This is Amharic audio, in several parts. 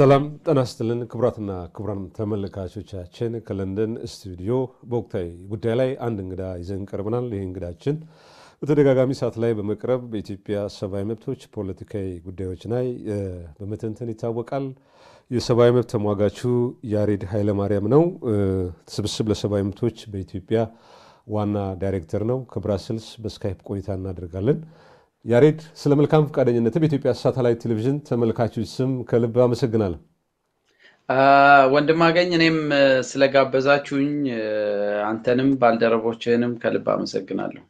ሰላም ጠናስትልን ክቡራትና ክቡራን ተመልካቾቻችን ከለንደን ስቱዲዮ በወቅታዊ ጉዳይ ላይ አንድ እንግዳ ይዘን ቀርበናል። ይህ እንግዳችን በተደጋጋሚ ሰዓት ላይ በመቅረብ በኢትዮጵያ ሰብአዊ መብቶች፣ ፖለቲካዊ ጉዳዮች ላይ በመተንተን ይታወቃል። የሰብአዊ መብት ተሟጋቹ ያሬድ ኃይለማርያም ነው። ስብስብ ለሰብአዊ መብቶች በኢትዮጵያ ዋና ዳይሬክተር ነው። ከብራስልስ በስካይፕ ቆይታ እናደርጋለን። ያሬድ ስለ መልካም ፈቃደኝነት በኢትዮጵያ ሳተላይት ቴሌቪዥን ተመልካቾች ስም ከልብ አመሰግናለሁ። ወንድማገኝ እኔም ስለጋበዛችሁኝ አንተንም ባልደረቦችህንም ከልብ አመሰግናለሁ።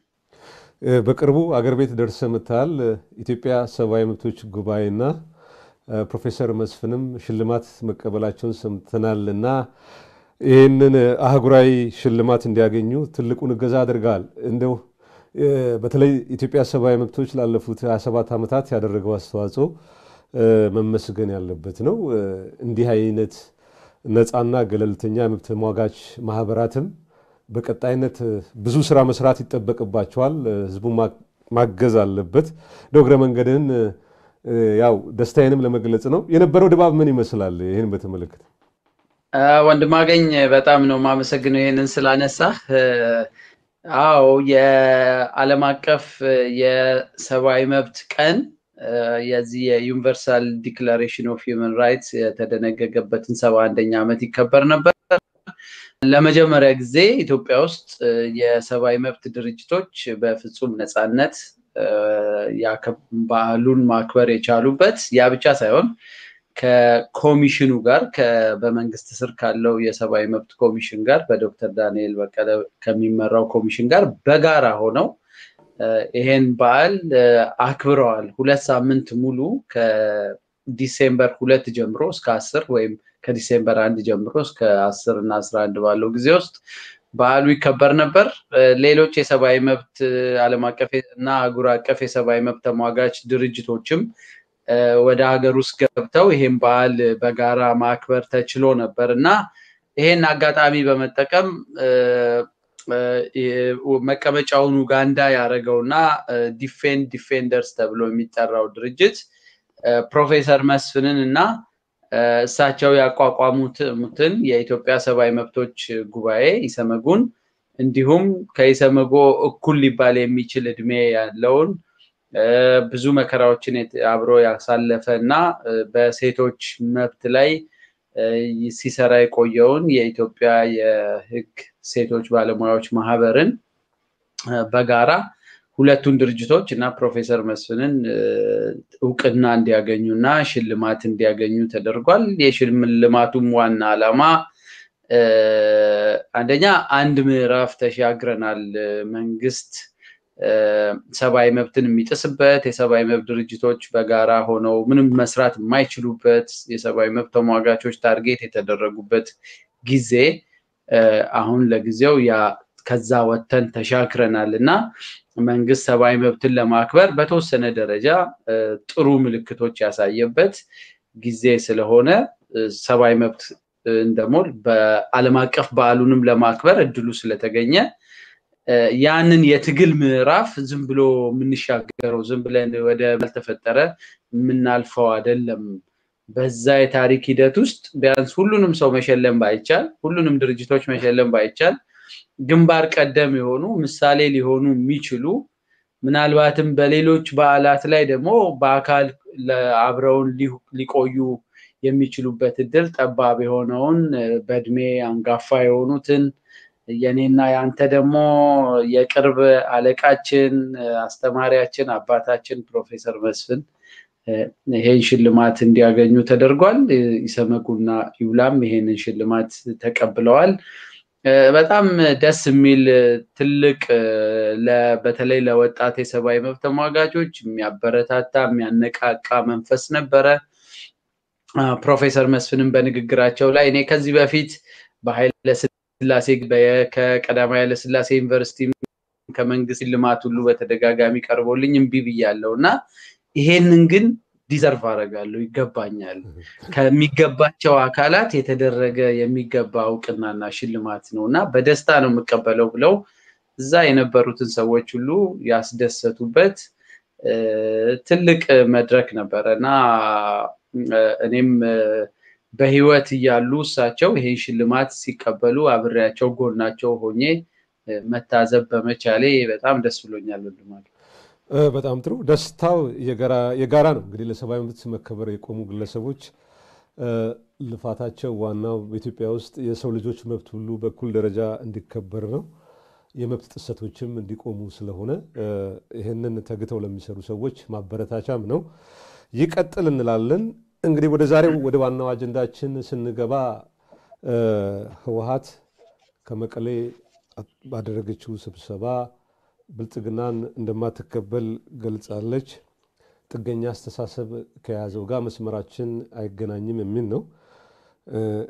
በቅርቡ አገር ቤት ደርሰ ምታል ኢትዮጵያ ሰብአዊ መብቶች ጉባኤና ፕሮፌሰር መስፍንም ሽልማት መቀበላቸውን ሰምተናል እና ይህንን አህጉራዊ ሽልማት እንዲያገኙ ትልቁን እገዛ አድርጋል። እንደው በተለይ ኢትዮጵያ ሰብአዊ መብቶች ላለፉት 27 ዓመታት ያደረገው አስተዋጽኦ መመስገን ያለበት ነው። እንዲህ አይነት ነፃና ገለልተኛ መብት ተሟጋች ማህበራትም በቀጣይነት ብዙ ስራ መስራት ይጠበቅባቸዋል። ህዝቡ ማገዝ አለበት። እግረ መንገድህን ያው ደስታዬንም ለመግለጽ ነው። የነበረው ድባብ ምን ይመስላል? ይህን በተመለከተ ወንድማገኝ በጣም ነው የማመሰግነው ይህንን ስላነሳህ። አዎ የዓለም አቀፍ የሰብአዊ መብት ቀን የዚህ የዩኒቨርሳል ዲክላሬሽን ኦፍ ሂውመን ራይትስ የተደነገገበትን ሰባ አንደኛ ዓመት ይከበር ነበር። ለመጀመሪያ ጊዜ ኢትዮጵያ ውስጥ የሰብአዊ መብት ድርጅቶች በፍጹም ነፃነት በዓሉን ማክበር የቻሉበት ያ ብቻ ሳይሆን ከኮሚሽኑ ጋር በመንግስት ስር ካለው የሰብአዊ መብት ኮሚሽን ጋር በዶክተር ዳንኤል በቀለ ከሚመራው ኮሚሽን ጋር በጋራ ሆነው ይሄን በዓል አክብረዋል። ሁለት ሳምንት ሙሉ ከዲሴምበር ሁለት ጀምሮ እስከ አስር ወይም ከዲሴምበር አንድ ጀምሮ እስከ አስር እና አስራ አንድ ባለው ጊዜ ውስጥ በዓሉ ይከበር ነበር። ሌሎች የሰብአዊ መብት ዓለም አቀፍ እና አህጉር አቀፍ የሰብአዊ መብት ተሟጋች ድርጅቶችም ወደ ሀገር ውስጥ ገብተው ይህም በዓል በጋራ ማክበር ተችሎ ነበር እና ይሄን አጋጣሚ በመጠቀም መቀመጫውን ኡጋንዳ እና ዲፌንድ ዲፌንደርስ ተብሎ የሚጠራው ድርጅት ፕሮፌሰር መስፍንን እና እሳቸው ያቋቋሙትን የኢትዮጵያ ሰብአዊ መብቶች ጉባኤ ኢሰመጉን እንዲሁም ከኢሰመጎ እኩል ሊባል የሚችል እድሜ ያለውን ብዙ መከራዎችን አብሮ ያሳለፈ እና በሴቶች መብት ላይ ሲሰራ የቆየውን የኢትዮጵያ የሕግ ሴቶች ባለሙያዎች ማህበርን በጋራ ሁለቱን ድርጅቶች እና ፕሮፌሰር መስፍንን እውቅና እንዲያገኙ እና ሽልማት እንዲያገኙ ተደርጓል። የሽልማቱም ዋና ዓላማ አንደኛ አንድ ምዕራፍ ተሻግረናል መንግስት ሰብአዊ መብትን የሚጥስበት የሰብአዊ መብት ድርጅቶች በጋራ ሆነው ምንም መስራት የማይችሉበት የሰብአዊ መብት ተሟጋቾች ታርጌት የተደረጉበት ጊዜ አሁን ለጊዜው ያ ከዛ ወተን ተሻክረናል እና መንግስት ሰብአዊ መብትን ለማክበር በተወሰነ ደረጃ ጥሩ ምልክቶች ያሳየበት ጊዜ ስለሆነ ሰብአዊ መብት እንደሞል በአለም አቀፍ በዓሉንም ለማክበር እድሉ ስለተገኘ ያንን የትግል ምዕራፍ ዝም ብሎ የምንሻገረው ዝም ብለን ወደ ባልተፈጠረ የምናልፈው አይደለም። በዛ የታሪክ ሂደት ውስጥ ቢያንስ ሁሉንም ሰው መሸለም ባይቻል፣ ሁሉንም ድርጅቶች መሸለም ባይቻል፣ ግንባር ቀደም የሆኑ ምሳሌ ሊሆኑ የሚችሉ ምናልባትም በሌሎች በዓላት ላይ ደግሞ በአካል አብረውን ሊቆዩ የሚችሉበት እድል ጠባብ የሆነውን በእድሜ አንጋፋ የሆኑትን የኔና የአንተ ደግሞ የቅርብ አለቃችን አስተማሪያችን አባታችን ፕሮፌሰር መስፍን ይሄን ሽልማት እንዲያገኙ ተደርጓል። ይሰመጉና ይውላም ይሄንን ሽልማት ተቀብለዋል። በጣም ደስ የሚል ትልቅ በተለይ ለወጣት የሰብአዊ መብት ተሟጋቾች የሚያበረታታ የሚያነቃቃ መንፈስ ነበረ። ፕሮፌሰር መስፍንም በንግግራቸው ላይ እኔ ከዚህ በፊት በኃይለ ስላሴ ከቀዳማዊ ኃይለ ስላሴ ዩኒቨርሲቲ ከመንግስት ልማት ሁሉ በተደጋጋሚ ቀርቦልኝ እምቢ ብያለሁ እና ይሄንን ግን ዲዘርቭ አደርጋለሁ ይገባኛል። ከሚገባቸው አካላት የተደረገ የሚገባ እውቅናና ሽልማት ነው እና በደስታ ነው የምቀበለው ብለው እዛ የነበሩትን ሰዎች ሁሉ ያስደሰቱበት ትልቅ መድረክ ነበረ እና እኔም በህይወት እያሉ እሳቸው ይህን ሽልማት ሲቀበሉ አብሬያቸው ጎናቸው ሆኜ መታዘብ በመቻሌ በጣም ደስ ብሎኛል። ወንድማል በጣም ጥሩ። ደስታው የጋራ ነው። እንግዲህ ለሰብአዊ መብት መከበር የቆሙ ግለሰቦች ልፋታቸው ዋናው በኢትዮጵያ ውስጥ የሰው ልጆች መብት ሁሉ በኩል ደረጃ እንዲከበር ነው፣ የመብት ጥሰቶችም እንዲቆሙ ስለሆነ ይህንን ተግተው ለሚሰሩ ሰዎች ማበረታቻም ነው። ይቀጥል እንላለን። እንግዲህ ወደ ዛሬው ወደ ዋናው አጀንዳችን ስንገባ ህወሀት ከመቀሌ ባደረገችው ስብሰባ ብልጽግናን እንደማትከበል ገልጻለች። ጥገኛ አስተሳሰብ ከያዘው ጋር መስመራችን አይገናኝም የሚል ነው።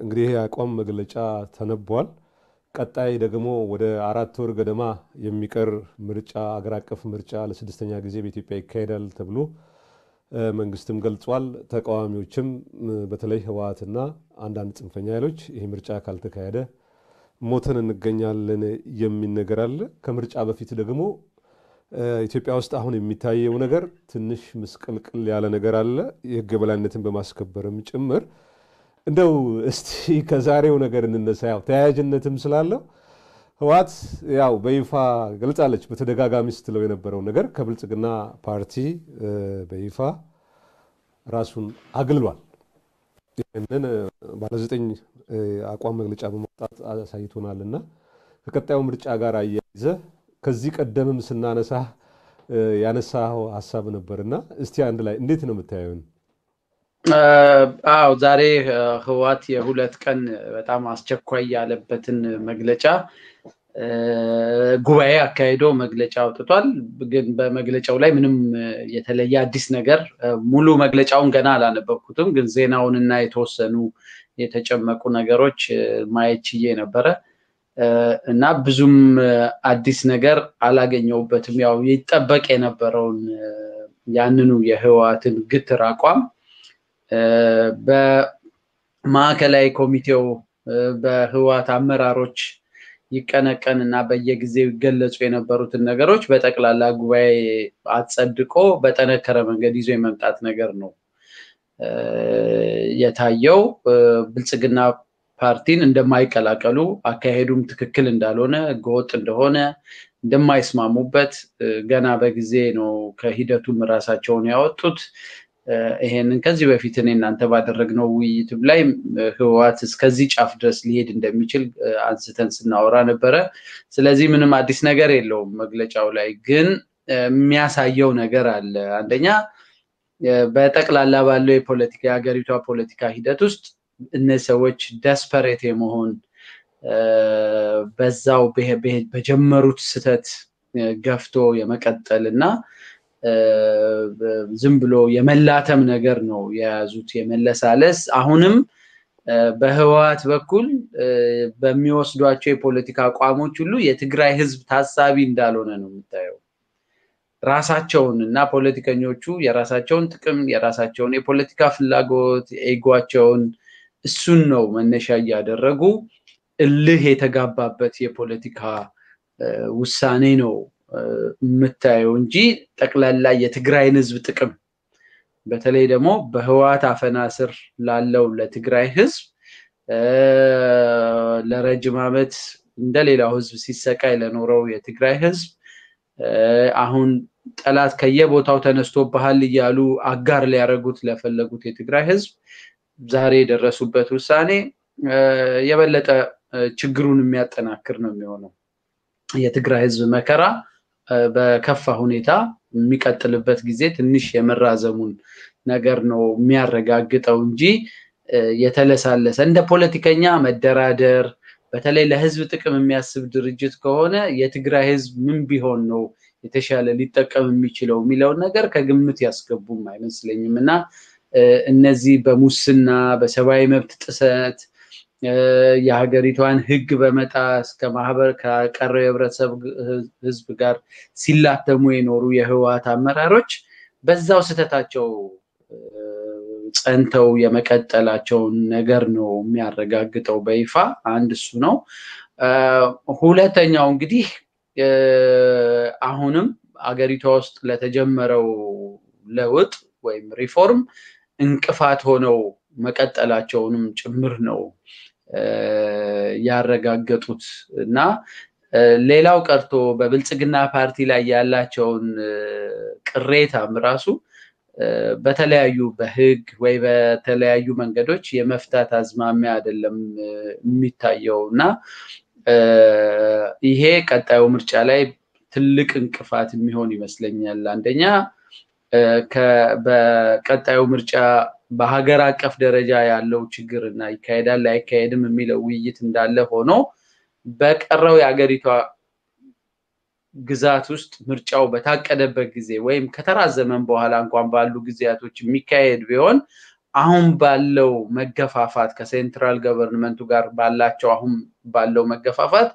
እንግዲህ ይህ አቋም መግለጫ ተነቧል። ቀጣይ ደግሞ ወደ አራት ወር ገደማ የሚቀር ምርጫ አገር አቀፍ ምርጫ ለስድስተኛ ጊዜ በኢትዮጵያ ይካሄዳል ተብሎ መንግስትም ገልጿል። ተቃዋሚዎችም በተለይ ህወሓትና አንዳንድ ጽንፈኛ ኃይሎች ይህ ምርጫ ካልተካሄደ ሞተን እንገኛለን የሚል ነገር አለ። ከምርጫ በፊት ደግሞ ኢትዮጵያ ውስጥ አሁን የሚታየው ነገር ትንሽ ምስቅልቅል ያለ ነገር አለ። የህግ የበላይነትን በማስከበርም ጭምር እንደው እስቲ ከዛሬው ነገር እንነሳ። ያው ተያያዥነትም ስላለው ህወሓት ያው በይፋ ገልጻለች በተደጋጋሚ ስትለው የነበረው ነገር ከብልጽግና ፓርቲ በይፋ ራሱን አግልሏል። ይህንን ባለዘጠኝ አቋም መግለጫ በማውጣት አሳይቶናልና ከቀጣዩ ምርጫ ጋር አያይዘ ከዚህ ቀደምም ስናነሳ ያነሳው ሀሳብ ነበርና እስቲ አንድ ላይ እንዴት ነው የምታየውን? አዎ ዛሬ ህወሓት የሁለት ቀን በጣም አስቸኳይ ያለበትን መግለጫ ጉባኤ አካሂዶ መግለጫ አውጥቷል። ግን በመግለጫው ላይ ምንም የተለየ አዲስ ነገር ሙሉ መግለጫውን ገና አላነበብኩትም፣ ግን ዜናውን እና የተወሰኑ የተጨመቁ ነገሮች ማየት ችዬ ነበረ እና ብዙም አዲስ ነገር አላገኘውበትም። ያው ይጠበቅ የነበረውን ያንኑ የህወሓትን ግትር አቋም በማዕከላዊ ኮሚቴው በህወሓት አመራሮች ይቀነቀን እና በየጊዜው ይገለጹ የነበሩትን ነገሮች በጠቅላላ ጉባኤ አጸድቆ በጠነከረ መንገድ ይዞ የመምጣት ነገር ነው የታየው። ብልጽግና ፓርቲን እንደማይቀላቀሉ አካሄዱም ትክክል እንዳልሆነ ህገወጥ እንደሆነ እንደማይስማሙበት ገና በጊዜ ነው ከሂደቱም ራሳቸውን ያወጡት። ይሄንን ከዚህ በፊት እኔ እናንተ ባደረግነው ውይይት ላይ ህወሓት እስከዚህ ጫፍ ድረስ ሊሄድ እንደሚችል አንስተን ስናወራ ነበረ። ስለዚህ ምንም አዲስ ነገር የለውም መግለጫው ላይ ግን የሚያሳየው ነገር አለ። አንደኛ በጠቅላላ ባለው የፖለቲካ የሀገሪቷ ፖለቲካ ሂደት ውስጥ እነዚህ ሰዎች ደስፐሬት የመሆን በዛው በጀመሩት ስህተት ገፍቶ የመቀጠል እና ዝም ብሎ የመላተም ነገር ነው የያዙት። የመለሳለስ አሁንም በህወሀት በኩል በሚወስዷቸው የፖለቲካ አቋሞች ሁሉ የትግራይ ህዝብ ታሳቢ እንዳልሆነ ነው የምታየው። ራሳቸውን እና ፖለቲከኞቹ የራሳቸውን ጥቅም የራሳቸውን የፖለቲካ ፍላጎት ኤጓቸውን እሱን ነው መነሻ እያደረጉ እልህ የተጋባበት የፖለቲካ ውሳኔ ነው የምታየው እንጂ ጠቅላላ የትግራይን ህዝብ ጥቅም በተለይ ደግሞ በህወሓት አፈና ስር ላለው ለትግራይ ህዝብ ለረጅም ዓመት እንደሌላው ህዝብ ሲሰቃይ ለኖረው የትግራይ ህዝብ አሁን ጠላት ከየቦታው ባህል እያሉ አጋር ሊያደረጉት ለፈለጉት የትግራይ ህዝብ ዛሬ የደረሱበት ውሳኔ የበለጠ ችግሩን የሚያጠናክር ነው የሚሆነው። የትግራይ ህዝብ መከራ በከፋ ሁኔታ የሚቀጥልበት ጊዜ ትንሽ የመራዘሙን ነገር ነው የሚያረጋግጠው እንጂ የተለሳለሰ እንደ ፖለቲከኛ መደራደር በተለይ ለህዝብ ጥቅም የሚያስብ ድርጅት ከሆነ የትግራይ ህዝብ ምን ቢሆን ነው የተሻለ ሊጠቀም የሚችለው የሚለውን ነገር ከግምት ያስገቡም አይመስለኝም እና እነዚህ በሙስና በሰብአዊ መብት ጥሰት የሀገሪቷን ህግ በመጣስ ከማህበር ከቀረው የህብረተሰብ ህዝብ ጋር ሲላተሙ የኖሩ የህወሀት አመራሮች በዛው ስህተታቸው ጸንተው የመቀጠላቸውን ነገር ነው የሚያረጋግጠው በይፋ አንድ እሱ ነው። ሁለተኛው እንግዲህ አሁንም አገሪቷ ውስጥ ለተጀመረው ለውጥ ወይም ሪፎርም እንቅፋት ሆነው መቀጠላቸውንም ጭምር ነው ያረጋገጡት እና ሌላው ቀርቶ በብልጽግና ፓርቲ ላይ ያላቸውን ቅሬታም ራሱ በተለያዩ በህግ ወይ በተለያዩ መንገዶች የመፍታት አዝማሚያ አይደለም የሚታየው እና ይሄ ቀጣዩ ምርጫ ላይ ትልቅ እንቅፋት የሚሆን ይመስለኛል። አንደኛ በቀጣዩ ምርጫ በሀገር አቀፍ ደረጃ ያለው ችግር እና ይካሄዳል አይካሄድም የሚለው ውይይት እንዳለ ሆኖ በቀረው የአገሪቷ ግዛት ውስጥ ምርጫው በታቀደበት ጊዜ ወይም ከተራዘመን በኋላ እንኳን ባሉ ጊዜያቶች የሚካሄድ ቢሆን አሁን ባለው መገፋፋት ከሴንትራል ገቨርንመንቱ ጋር ባላቸው አሁን ባለው መገፋፋት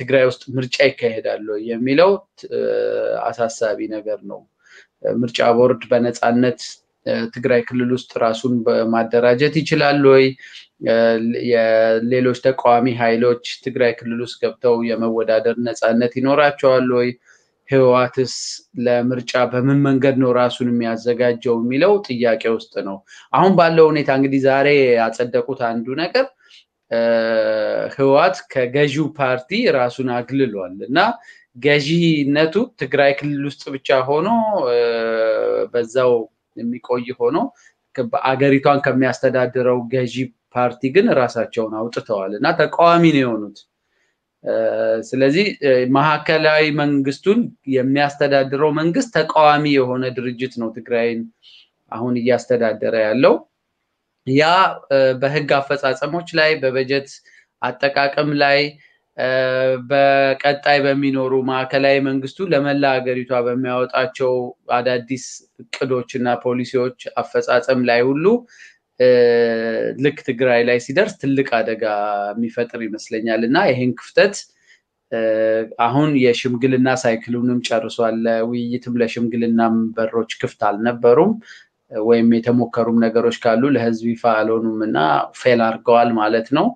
ትግራይ ውስጥ ምርጫ ይካሄዳል የሚለው አሳሳቢ ነገር ነው። ምርጫ ቦርድ በነፃነት ትግራይ ክልል ውስጥ ራሱን ማደራጀት ይችላል ወይ? የሌሎች ተቃዋሚ ኃይሎች ትግራይ ክልል ውስጥ ገብተው የመወዳደር ነፃነት ይኖራቸዋል ወይ? ህወሓትስ ለምርጫ በምን መንገድ ነው ራሱን የሚያዘጋጀው የሚለው ጥያቄ ውስጥ ነው። አሁን ባለው ሁኔታ እንግዲህ ዛሬ ያጸደቁት አንዱ ነገር ህወሓት ከገዢው ፓርቲ ራሱን አግልሏል እና ገዢነቱ ትግራይ ክልል ውስጥ ብቻ ሆኖ በዛው የሚቆይ ሆኖ አገሪቷን ከሚያስተዳድረው ገዢ ፓርቲ ግን ራሳቸውን አውጥተዋል እና ተቃዋሚ ነው የሆኑት። ስለዚህ ማዕከላዊ መንግስቱን የሚያስተዳድረው መንግስት ተቃዋሚ የሆነ ድርጅት ነው ትግራይን አሁን እያስተዳደረ ያለው። ያ በህግ አፈጻጸሞች ላይ በበጀት አጠቃቀም ላይ በቀጣይ በሚኖሩ ማዕከላዊ መንግስቱ ለመላ ሀገሪቷ በሚያወጣቸው አዳዲስ እቅዶች እና ፖሊሲዎች አፈጻጸም ላይ ሁሉ ልክ ትግራይ ላይ ሲደርስ ትልቅ አደጋ የሚፈጥር ይመስለኛል እና ይህን ክፍተት አሁን የሽምግልና ሳይክሉንም ጨርሷል። ውይይትም ለሽምግልና በሮች ክፍት አልነበሩም ወይም የተሞከሩም ነገሮች ካሉ ለህዝብ ይፋ አልሆኑም እና ፌል አድርገዋል ማለት ነው።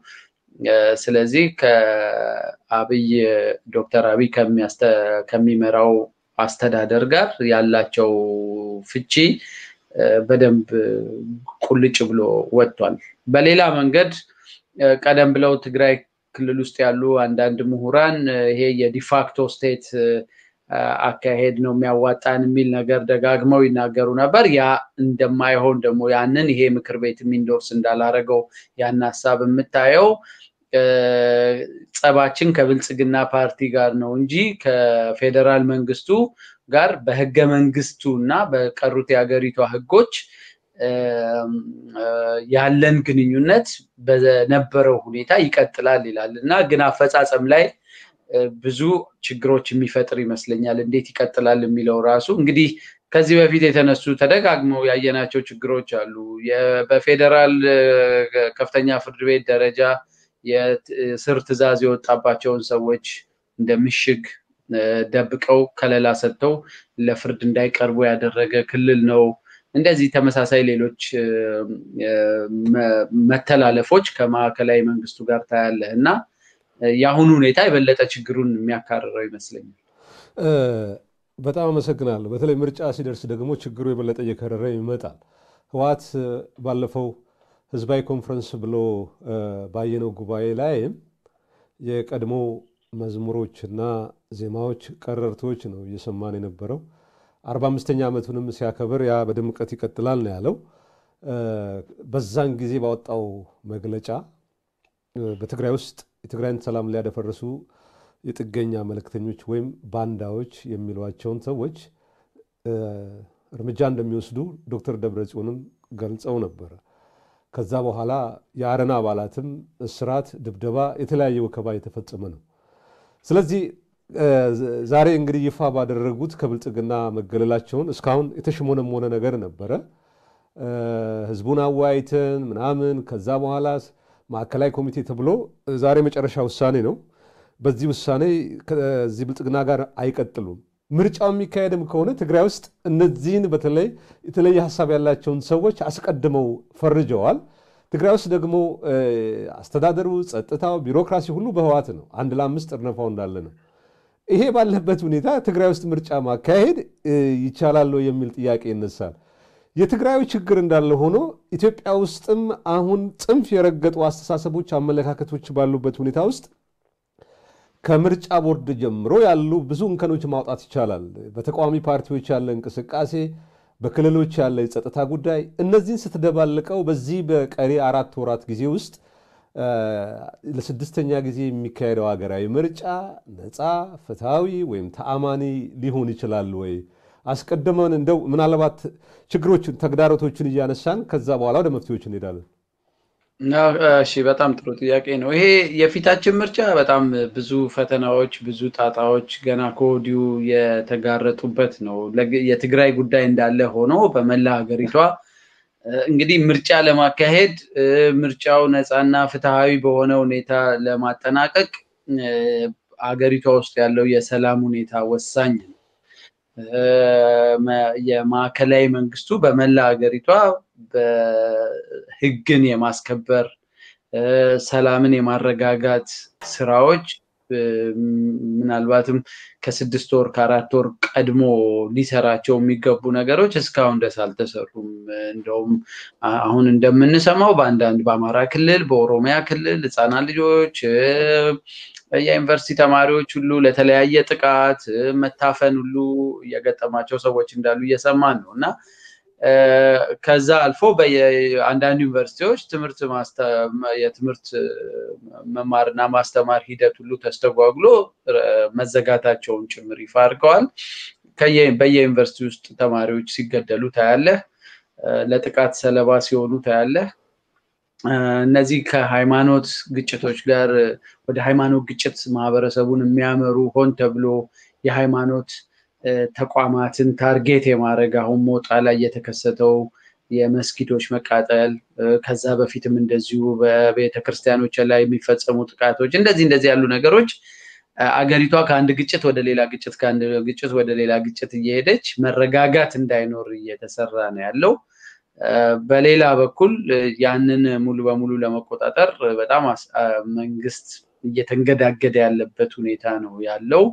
ስለዚህ ከአብይ ዶክተር አብይ ከሚመራው አስተዳደር ጋር ያላቸው ፍቺ በደንብ ቁልጭ ብሎ ወጥቷል። በሌላ መንገድ ቀደም ብለው ትግራይ ክልል ውስጥ ያሉ አንዳንድ ምሁራን ይሄ የዲፋክቶ ስቴት አካሄድ ነው የሚያዋጣን የሚል ነገር ደጋግመው ይናገሩ ነበር። ያ እንደማይሆን ደግሞ ያንን ይሄ ምክር ቤት የሚንዶርስ እንዳላረገው ያን ሀሳብ የምታየው ጸባችን ከብልጽግና ፓርቲ ጋር ነው እንጂ ከፌዴራል መንግስቱ ጋር በህገ መንግስቱ እና በቀሩት የሀገሪቷ ህጎች ያለን ግንኙነት በነበረው ሁኔታ ይቀጥላል ይላል እና ግን አፈጻጸም ላይ ብዙ ችግሮች የሚፈጥር ይመስለኛል። እንዴት ይቀጥላል የሚለው ራሱ እንግዲህ ከዚህ በፊት የተነሱ ተደጋግመው ያየናቸው ችግሮች አሉ። በፌዴራል ከፍተኛ ፍርድ ቤት ደረጃ የስር ትዕዛዝ የወጣባቸውን ሰዎች እንደ ምሽግ ደብቀው ከለላ ሰጥተው ለፍርድ እንዳይቀርቡ ያደረገ ክልል ነው። እንደዚህ ተመሳሳይ ሌሎች መተላለፎች ከማዕከላዊ መንግስቱ ጋር ታያለህ እና የአሁኑ ሁኔታ የበለጠ ችግሩን የሚያካርረው ይመስለኛል። በጣም አመሰግናለሁ። በተለይ ምርጫ ሲደርስ ደግሞ ችግሩ የበለጠ እየከረረ ይመጣል። ህወሓት ባለፈው ህዝባዊ ኮንፈረንስ ብሎ ባየነው ጉባኤ ላይም የቀድሞ መዝሙሮችና ዜማዎች ቀረርቶች ነው እየሰማን የነበረው። አርባ አምስተኛ ዓመቱንም ሲያከብር ያ በድምቀት ይቀጥላል ነው ያለው። በዛን ጊዜ ባወጣው መግለጫ በትግራይ ውስጥ የትግራይን ሰላም ሊያደፈርሱ የጥገኛ መልእክተኞች ወይም ባንዳዎች የሚሏቸውን ሰዎች እርምጃ እንደሚወስዱ ዶክተር ደብረጽዮንም ገልጸው ነበረ። ከዛ በኋላ የአረና አባላትም እስራት፣ ድብደባ፣ የተለያየ ወከባ የተፈጸመ ነው። ስለዚህ ዛሬ እንግዲህ ይፋ ባደረጉት ከብልጽግና መገለላቸውን እስካሁን የተሽሞነሞነ ነገር ነበረ። ህዝቡን አወያይተን ምናምን ከዛ በኋላ ማዕከላዊ ኮሚቴ ተብሎ ዛሬ መጨረሻ ውሳኔ ነው። በዚህ ውሳኔ ከዚህ ብልጽግና ጋር አይቀጥሉም ምርጫው የሚካሄድም ከሆነ ትግራይ ውስጥ እነዚህን በተለይ የተለየ ሀሳብ ያላቸውን ሰዎች አስቀድመው ፈርጀዋል። ትግራይ ውስጥ ደግሞ አስተዳደሩ፣ ጸጥታው፣ ቢሮክራሲ ሁሉ በህዋት ነው። አንድ ለአምስት እርነፋው እንዳለ ነው። ይሄ ባለበት ሁኔታ ትግራይ ውስጥ ምርጫ ማካሄድ ይቻላል የሚል ጥያቄ ይነሳል። የትግራዩ ችግር እንዳለ ሆኖ ኢትዮጵያ ውስጥም አሁን ጽንፍ የረገጡ አስተሳሰቦች፣ አመለካከቶች ባሉበት ሁኔታ ውስጥ ከምርጫ ቦርድ ጀምሮ ያሉ ብዙ እንከኖች ማውጣት ይቻላል። በተቃዋሚ ፓርቲዎች ያለ እንቅስቃሴ፣ በክልሎች ያለ የጸጥታ ጉዳይ፣ እነዚህን ስትደባልቀው በዚህ በቀሪ አራት ወራት ጊዜ ውስጥ ለስድስተኛ ጊዜ የሚካሄደው ሀገራዊ ምርጫ ነፃ፣ ፍትሐዊ ወይም ተአማኒ ሊሆን ይችላል ወይ? አስቀድመን እንደው ምናልባት ችግሮችን፣ ተግዳሮቶችን እያነሳን ከዛ በኋላ ወደ መፍትሄዎች እንሄዳለን። እሺ በጣም ጥሩ ጥያቄ ነው። ይሄ የፊታችን ምርጫ በጣም ብዙ ፈተናዎች፣ ብዙ ጣጣዎች ገና ከወዲሁ የተጋረጡበት ነው። የትግራይ ጉዳይ እንዳለ ሆኖ በመላ ሀገሪቷ እንግዲህ ምርጫ ለማካሄድ ምርጫው ነፃና ፍትሃዊ በሆነ ሁኔታ ለማጠናቀቅ አገሪቷ ውስጥ ያለው የሰላም ሁኔታ ወሳኝ ነው። የማዕከላዊ መንግስቱ በመላ ሀገሪቷ ህግን የማስከበር ሰላምን የማረጋጋት ስራዎች ምናልባትም ከስድስት ወር ከአራት ወር ቀድሞ ሊሰራቸው የሚገቡ ነገሮች እስካሁን ደስ አልተሰሩም። እንደውም አሁን እንደምንሰማው በአንዳንድ በአማራ ክልል፣ በኦሮሚያ ክልል ህፃናት ልጆች የዩኒቨርሲቲ ተማሪዎች ሁሉ ለተለያየ ጥቃት መታፈን ሁሉ እየገጠማቸው ሰዎች እንዳሉ እየሰማን ነው እና ከዛ አልፎ አንዳንድ ዩኒቨርሲቲዎች ትምህርት የትምህርት መማርና ማስተማር ሂደት ሁሉ ተስተጓጉሎ መዘጋታቸውን ጭምር ይፋ አድርገዋል። በየዩኒቨርሲቲ ውስጥ ተማሪዎች ሲገደሉ ታያለህ። ለጥቃት ሰለባ ሲሆኑ ታያለህ። እነዚህ ከሃይማኖት ግጭቶች ጋር ወደ ሃይማኖት ግጭት ማህበረሰቡን የሚያመሩ ሆን ተብሎ የሃይማኖት ተቋማትን ታርጌት የማድረግ አሁን ሞጣ ላይ የተከሰተው የመስጊዶች መቃጠል ከዛ በፊትም እንደዚሁ በቤተክርስቲያኖች ላይ የሚፈጸሙ ጥቃቶች እንደዚህ እንደዚህ ያሉ ነገሮች አገሪቷ ከአንድ ግጭት ወደ ሌላ ግጭት ከአንድ ግጭት ወደ ሌላ ግጭት እየሄደች መረጋጋት እንዳይኖር እየተሰራ ነው ያለው። በሌላ በኩል ያንን ሙሉ በሙሉ ለመቆጣጠር በጣም መንግስት እየተንገዳገደ ያለበት ሁኔታ ነው ያለው።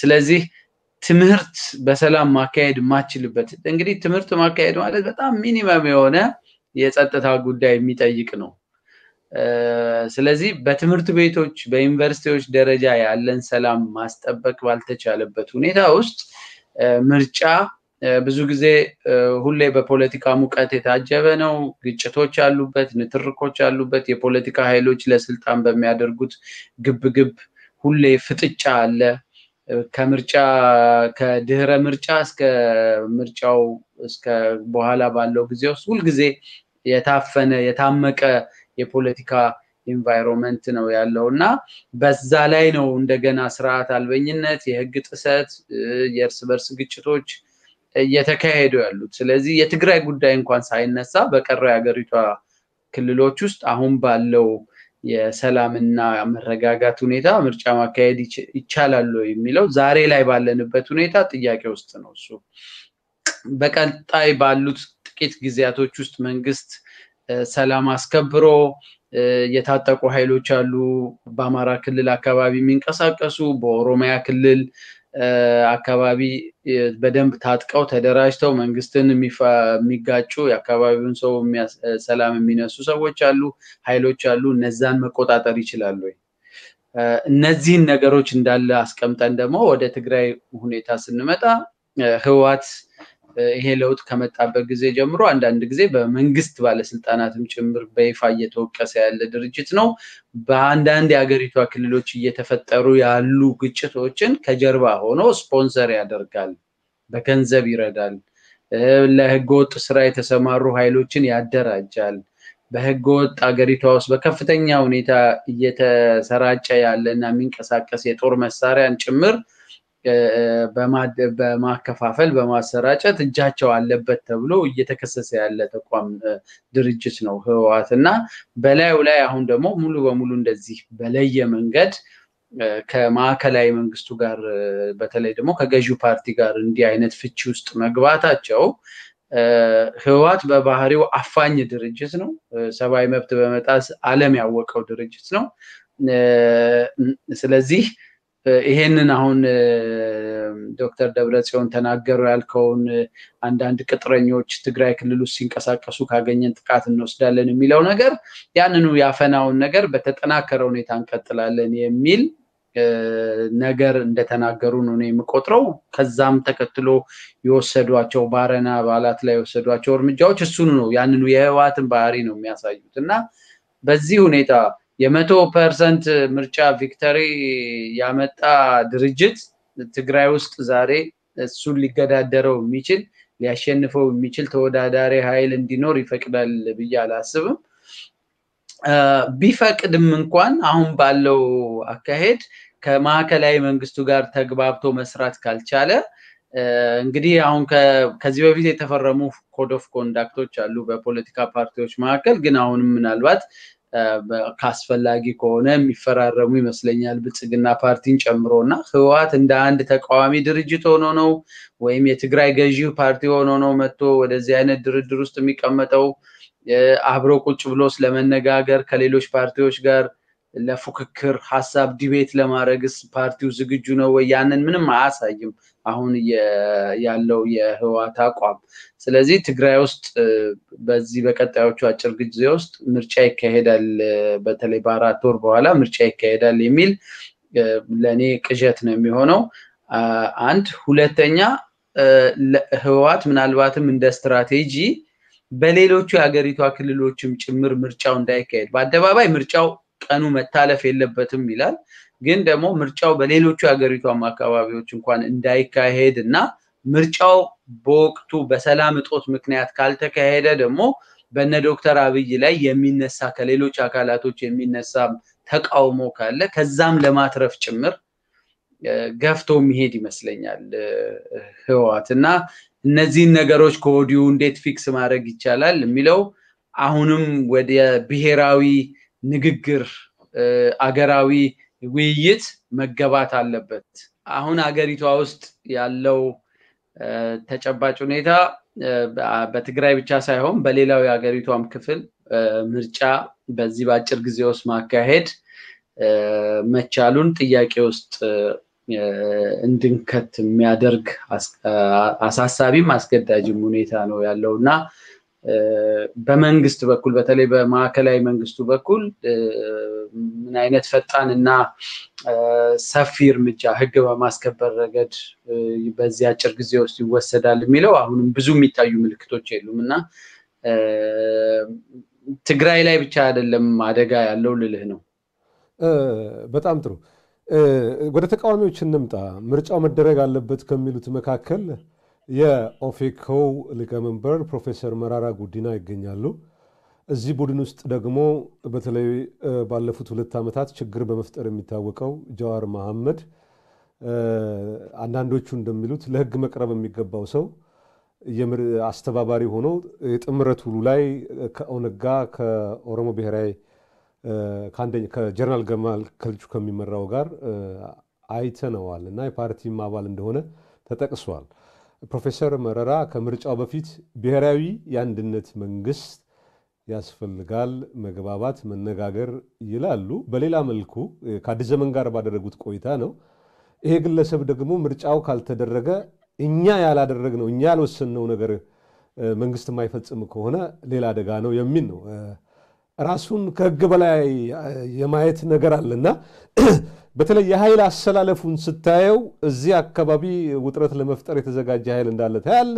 ስለዚህ ትምህርት በሰላም ማካሄድ የማችልበት እንግዲህ ትምህርት ማካሄድ ማለት በጣም ሚኒመም የሆነ የጸጥታ ጉዳይ የሚጠይቅ ነው። ስለዚህ በትምህርት ቤቶች በዩኒቨርሲቲዎች ደረጃ ያለን ሰላም ማስጠበቅ ባልተቻለበት ሁኔታ ውስጥ ምርጫ ብዙ ጊዜ ሁሌ በፖለቲካ ሙቀት የታጀበ ነው። ግጭቶች ያሉበት፣ ንትርኮች ያሉበት፣ የፖለቲካ ኃይሎች ለስልጣን በሚያደርጉት ግብግብ ሁሌ ፍጥጫ አለ። ከምርጫ ከድህረ ምርጫ እስከ ምርጫው እስከ በኋላ ባለው ጊዜ ውስጥ ሁልጊዜ የታፈነ የታመቀ የፖለቲካ ኢንቫይሮንመንት ነው ያለው እና በዛ ላይ ነው እንደገና ስርዓት አልበኝነት፣ የህግ ጥሰት፣ የእርስ በርስ ግጭቶች እየተካሄዱ ያሉት። ስለዚህ የትግራይ ጉዳይ እንኳን ሳይነሳ በቀረው የሀገሪቷ ክልሎች ውስጥ አሁን ባለው የሰላምና መረጋጋት ሁኔታ ምርጫ ማካሄድ ይቻላል የሚለው ዛሬ ላይ ባለንበት ሁኔታ ጥያቄ ውስጥ ነው። እሱ በቀጣይ ባሉት ጥቂት ጊዜያቶች ውስጥ መንግስት ሰላም አስከብሮ የታጠቁ ኃይሎች አሉ፣ በአማራ ክልል አካባቢ የሚንቀሳቀሱ በኦሮሚያ ክልል አካባቢ በደንብ ታጥቀው ተደራጅተው መንግስትን የሚጋጩ የአካባቢውን ሰው ሰላም የሚነሱ ሰዎች አሉ፣ ኃይሎች አሉ። እነዛን መቆጣጠር ይችላሉ። እነዚህን ነገሮች እንዳለ አስቀምጠን ደግሞ ወደ ትግራይ ሁኔታ ስንመጣ ህወሓት ይሄ ለውጥ ከመጣበት ጊዜ ጀምሮ አንዳንድ ጊዜ በመንግስት ባለስልጣናትም ጭምር በይፋ እየተወቀሰ ያለ ድርጅት ነው። በአንዳንድ የሀገሪቷ ክልሎች እየተፈጠሩ ያሉ ግጭቶችን ከጀርባ ሆኖ ስፖንሰር ያደርጋል፣ በገንዘብ ይረዳል፣ ለህገወጥ ስራ የተሰማሩ ኃይሎችን ያደራጃል። በህገወጥ አገሪቷ ውስጥ በከፍተኛ ሁኔታ እየተሰራጨ ያለ እና የሚንቀሳቀስ የጦር መሳሪያን ጭምር በማከፋፈል በማሰራጨት እጃቸው አለበት ተብሎ እየተከሰሰ ያለ ተቋም ድርጅት ነው ህወሓት እና በላዩ ላይ አሁን ደግሞ ሙሉ በሙሉ እንደዚህ በለየ መንገድ ከማዕከላዊ መንግስቱ ጋር በተለይ ደግሞ ከገዢው ፓርቲ ጋር እንዲህ አይነት ፍቺ ውስጥ መግባታቸው ህወሓት በባህሪው አፋኝ ድርጅት ነው። ሰብአዊ መብት በመጣስ ዓለም ያወቀው ድርጅት ነው። ስለዚህ ይሄንን አሁን ዶክተር ደብረጽዮን ተናገሩ ያልከውን አንዳንድ ቅጥረኞች ትግራይ ክልል ውስጥ ሲንቀሳቀሱ ካገኘን ጥቃት እንወስዳለን የሚለው ነገር ያንኑ ያፈናውን ነገር በተጠናከረ ሁኔታ እንቀጥላለን የሚል ነገር እንደተናገሩ ነው እኔ የምቆጥረው። ከዛም ተከትሎ የወሰዷቸው ባረና አባላት ላይ የወሰዷቸው እርምጃዎች እሱኑ ነው፣ ያንኑ የህወሓትን ባህሪ ነው የሚያሳዩት እና በዚህ ሁኔታ የመቶ ፐርሰንት ምርጫ ቪክተሪ ያመጣ ድርጅት ትግራይ ውስጥ ዛሬ እሱን ሊገዳደረው የሚችል ሊያሸንፈው የሚችል ተወዳዳሪ ኃይል እንዲኖር ይፈቅዳል ብዬ አላስብም። ቢፈቅድም እንኳን አሁን ባለው አካሄድ ከማዕከላዊ መንግስቱ ጋር ተግባብቶ መስራት ካልቻለ እንግዲህ አሁን ከዚህ በፊት የተፈረሙ ኮድ ኦፍ ኮንዳክቶች አሉ በፖለቲካ ፓርቲዎች መካከል። ግን አሁንም ምናልባት ካስፈላጊ ከሆነ የሚፈራረሙ ይመስለኛል ብልጽግና ፓርቲን ጨምሮ እና ህወሓት እንደ አንድ ተቃዋሚ ድርጅት ሆኖ ነው ወይም የትግራይ ገዢ ፓርቲ ሆኖ ነው መጥቶ ወደዚህ አይነት ድርድር ውስጥ የሚቀመጠው አብሮ ቁጭ ብሎ ስለመነጋገር ከሌሎች ፓርቲዎች ጋር ለፉክክር ሀሳብ ዲቤት ለማድረግስ ፓርቲው ዝግጁ ነው ወይ? ያንን ምንም አያሳይም አሁን ያለው የህወሓት አቋም። ስለዚህ ትግራይ ውስጥ በዚህ በቀጣዮቹ አጭር ጊዜ ውስጥ ምርጫ ይካሄዳል፣ በተለይ በአራት ወር በኋላ ምርጫ ይካሄዳል የሚል ለእኔ ቅዠት ነው የሚሆነው። አንድ ሁለተኛ ህወሓት ምናልባትም እንደ ስትራቴጂ በሌሎቹ የሀገሪቷ ክልሎችም ጭምር ምርጫው እንዳይካሄድ በአደባባይ ምርጫው ቀኑ መታለፍ የለበትም ይላል። ግን ደግሞ ምርጫው በሌሎቹ የሀገሪቷም አካባቢዎች እንኳን እንዳይካሄድ እና ምርጫው በወቅቱ በሰላም እጦት ምክንያት ካልተካሄደ ደግሞ በነ ዶክተር አብይ ላይ የሚነሳ ከሌሎች አካላቶች የሚነሳ ተቃውሞ ካለ ከዛም ለማትረፍ ጭምር ገፍቶ የሚሄድ ይመስለኛል ህወሓት እና እነዚህን ነገሮች ከወዲሁ እንዴት ፊክስ ማድረግ ይቻላል የሚለው አሁንም ወደ ብሔራዊ ንግግር፣ አገራዊ ውይይት መገባት አለበት። አሁን አገሪቷ ውስጥ ያለው ተጨባጭ ሁኔታ በትግራይ ብቻ ሳይሆን በሌላው የሀገሪቷም ክፍል ምርጫ በዚህ በአጭር ጊዜ ውስጥ ማካሄድ መቻሉን ጥያቄ ውስጥ እንድንከት የሚያደርግ አሳሳቢም አስገዳጅም ሁኔታ ነው ያለው እና በመንግስት በኩል በተለይ በማዕከላዊ መንግስቱ በኩል ምን አይነት ፈጣን እና ሰፊ እርምጃ ህግ በማስከበር ረገድ በዚህ አጭር ጊዜ ውስጥ ይወሰዳል የሚለው አሁንም ብዙ የሚታዩ ምልክቶች የሉም እና ትግራይ ላይ ብቻ አይደለም አደጋ ያለው ልልህ ነው። በጣም ጥሩ። ወደ ተቃዋሚዎች እንምጣ። ምርጫው መደረግ አለበት ከሚሉት መካከል የኦፌኮው ሊቀመንበር ፕሮፌሰር መራራ ጉዲና ይገኛሉ። እዚህ ቡድን ውስጥ ደግሞ በተለይ ባለፉት ሁለት ዓመታት ችግር በመፍጠር የሚታወቀው ጀዋር መሐመድ፣ አንዳንዶቹ እንደሚሉት ለሕግ መቅረብ የሚገባው ሰው አስተባባሪ ሆኖ የጥምረት ሁሉ ላይ ከኦነግ ጋር ከኦሮሞ ብሔራዊ ከጀነራል ገማል ከልጩ ከሚመራው ጋር አይተነዋል እና የፓርቲም አባል እንደሆነ ተጠቅሷል። ፕሮፌሰር መረራ ከምርጫው በፊት ብሔራዊ የአንድነት መንግስት ያስፈልጋል፣ መግባባት፣ መነጋገር ይላሉ። በሌላ መልኩ ከአዲስ ዘመን ጋር ባደረጉት ቆይታ ነው ይሄ ግለሰብ ደግሞ ምርጫው ካልተደረገ እኛ ያላደረግነው እኛ ያልወሰንነው ነገር መንግስት የማይፈጽም ከሆነ ሌላ አደጋ ነው የሚል ነው። ራሱን ከህግ በላይ የማየት ነገር አለና በተለይ የኃይል አሰላለፉን ስታየው እዚህ አካባቢ ውጥረት ለመፍጠር የተዘጋጀ ኃይል እንዳለ ታያለ።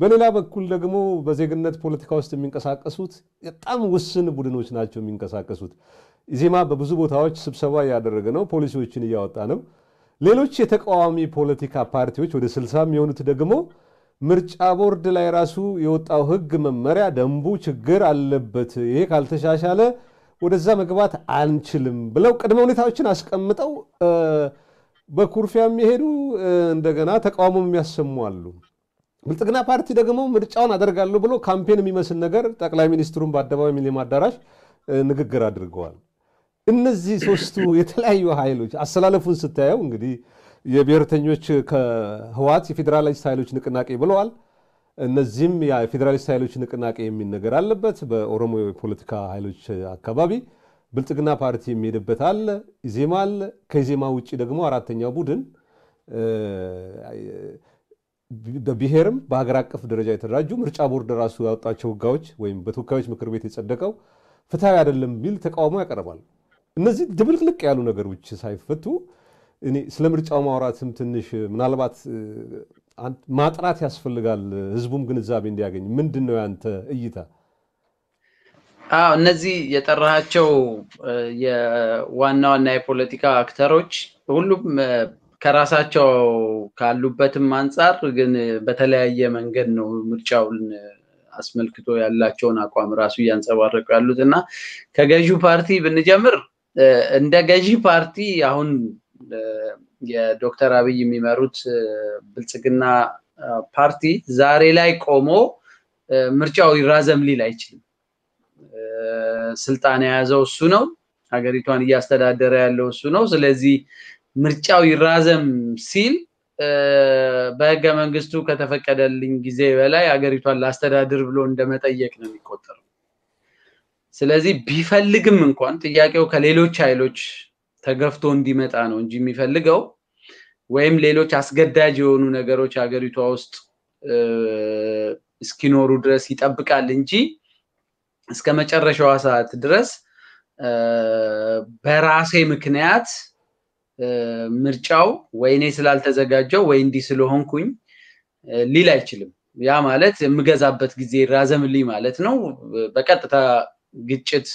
በሌላ በኩል ደግሞ በዜግነት ፖለቲካ ውስጥ የሚንቀሳቀሱት በጣም ውስን ቡድኖች ናቸው የሚንቀሳቀሱት። ኢዜማ በብዙ ቦታዎች ስብሰባ እያደረገ ነው፣ ፖሊሲዎችን እያወጣ ነው። ሌሎች የተቃዋሚ ፖለቲካ ፓርቲዎች ወደ ስልሳ የሚሆኑት ደግሞ ምርጫ ቦርድ ላይ ራሱ የወጣው ህግ መመሪያ፣ ደንቡ ችግር አለበት ይሄ ካልተሻሻለ ወደዛ መግባት አንችልም ብለው ቅድመ ሁኔታዎችን አስቀምጠው በኩርፊያ የሚሄዱ እንደገና ተቃውሞ የሚያሰሙ አሉ። ብልጽግና ፓርቲ ደግሞ ምርጫውን አደርጋለሁ ብሎ ካምፔን የሚመስል ነገር ጠቅላይ ሚኒስትሩን በአደባባይ ሚሊኒየም አዳራሽ ንግግር አድርገዋል። እነዚህ ሶስቱ የተለያዩ ኃይሎች አሰላለፉን ስታየው እንግዲህ የብሔርተኞች ከህወሓት የፌዴራላይስት ኃይሎች ንቅናቄ ብለዋል። እነዚህም የፌዴራሊስት ኃይሎች ንቅናቄ የሚል ነገር አለበት። በኦሮሞ የፖለቲካ ኃይሎች አካባቢ ብልጽግና ፓርቲ የሚሄድበት አለ፣ ኢዜማ አለ። ከኢዜማ ውጭ ደግሞ አራተኛው ቡድን በብሔርም በሀገር አቀፍ ደረጃ የተደራጁ ምርጫ ቦርድ ራሱ ያወጣቸው ህጋዎች ወይም በተወካዮች ምክር ቤት የጸደቀው ፍትሐዊ አይደለም የሚል ተቃውሞ ያቀርባል። እነዚህ ድብልቅልቅ ያሉ ነገሮች ሳይፈቱ እኔ ስለ ምርጫው ማውራትም ትንሽ ምናልባት ማጥራት ያስፈልጋል። ህዝቡም ግንዛቤ እንዲያገኝ ምንድን ነው ያንተ እይታ? አዎ እነዚህ የጠራሃቸው የዋና ዋና የፖለቲካ አክተሮች ሁሉም ከራሳቸው ካሉበትም አንጻር ግን በተለያየ መንገድ ነው ምርጫውን አስመልክቶ ያላቸውን አቋም ራሱ እያንጸባረቁ ያሉት እና ከገዢው ፓርቲ ብንጀምር እንደ ገዢ ፓርቲ አሁን የዶክተር አብይ የሚመሩት ብልጽግና ፓርቲ ዛሬ ላይ ቆሞ ምርጫው ይራዘም ሊል አይችልም። ስልጣን የያዘው እሱ ነው። ሀገሪቷን እያስተዳደረ ያለው እሱ ነው። ስለዚህ ምርጫው ይራዘም ሲል በህገ መንግስቱ ከተፈቀደልኝ ጊዜ በላይ ሀገሪቷን ላስተዳድር ብሎ እንደመጠየቅ ነው የሚቆጠረው። ስለዚህ ቢፈልግም እንኳን ጥያቄው ከሌሎች ኃይሎች ተገፍቶ እንዲመጣ ነው እንጂ የሚፈልገው ወይም ሌሎች አስገዳጅ የሆኑ ነገሮች ሀገሪቷ ውስጥ እስኪኖሩ ድረስ ይጠብቃል እንጂ እስከ መጨረሻዋ ሰዓት ድረስ በራሴ ምክንያት ምርጫው ወይኔ ስላልተዘጋጀው ወይ እንዲህ ስለሆንኩኝ ሊል አይችልም። ያ ማለት የምገዛበት ጊዜ ራዘምልኝ ማለት ነው። በቀጥታ ግጭት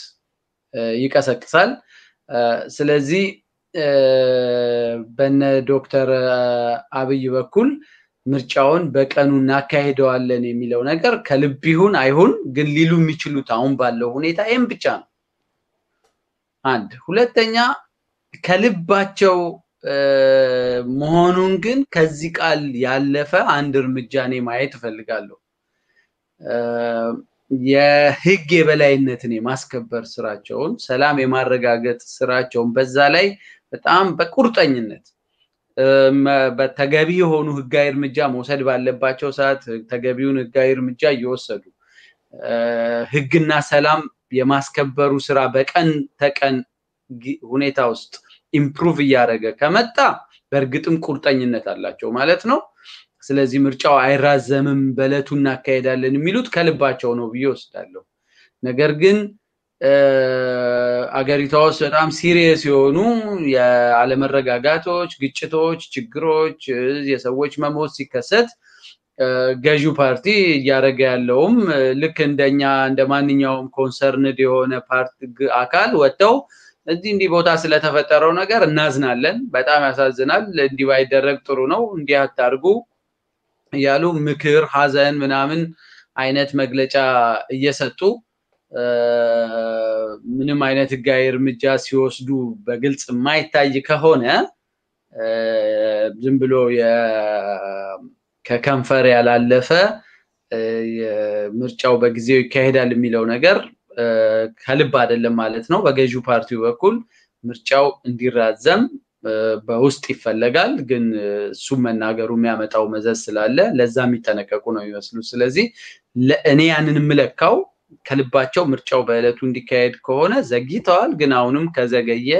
ይቀሰቅሳል። ስለዚህ በነ ዶክተር አብይ በኩል ምርጫውን በቀኑ እናካሄደዋለን የሚለው ነገር ከልብ ይሁን አይሁን ግን ሊሉ የሚችሉት አሁን ባለው ሁኔታ ይህም ብቻ ነው። አንድ ሁለተኛ ከልባቸው መሆኑን ግን ከዚህ ቃል ያለፈ አንድ እርምጃ እኔ ማየት እፈልጋለሁ። የህግ የበላይነትን የማስከበር ስራቸውን፣ ሰላም የማረጋገጥ ስራቸውን በዛ ላይ በጣም በቁርጠኝነት ተገቢ የሆኑ ህጋዊ እርምጃ መውሰድ ባለባቸው ሰዓት ተገቢውን ህጋዊ እርምጃ እየወሰዱ ህግና ሰላም የማስከበሩ ስራ በቀን ተቀን ሁኔታ ውስጥ ኢምፕሩቭ እያደረገ ከመጣ በእርግጥም ቁርጠኝነት አላቸው ማለት ነው። ስለዚህ ምርጫው አይራዘምም፣ በለቱ እናካሄዳለን የሚሉት ከልባቸው ነው ብዬ ወስዳለሁ። ነገር ግን አገሪቷ ውስጥ በጣም ሲሪየስ የሆኑ የአለመረጋጋቶች፣ ግጭቶች፣ ችግሮች፣ የሰዎች መሞት ሲከሰት ገዢው ፓርቲ እያደረገ ያለውም ልክ እንደኛ እንደ ማንኛውም ኮንሰርንድ የሆነ ፓርቲ አካል ወጥተው እዚህ እንዲህ ቦታ ስለተፈጠረው ነገር እናዝናለን፣ በጣም ያሳዝናል፣ እንዲህ ባይደረግ ጥሩ ነው፣ እንዲህ አታርጉ እያሉ ምክር፣ ሀዘን ምናምን አይነት መግለጫ እየሰጡ ምንም አይነት ህጋዊ እርምጃ ሲወስዱ በግልጽ የማይታይ ከሆነ ዝም ብሎ ከከንፈር ያላለፈ ምርጫው በጊዜው ይካሄዳል የሚለው ነገር ከልብ አይደለም ማለት ነው። በገዢው ፓርቲው በኩል ምርጫው እንዲራዘም በውስጥ ይፈለጋል። ግን እሱም መናገሩ የሚያመጣው መዘዝ ስላለ ለዛ የሚጠነቀቁ ነው የሚመስሉ። ስለዚህ እኔ ያንን የምለካው ከልባቸው ምርጫው በዕለቱ እንዲካሄድ ከሆነ ዘግይተዋል። ግን አሁንም ከዘገየ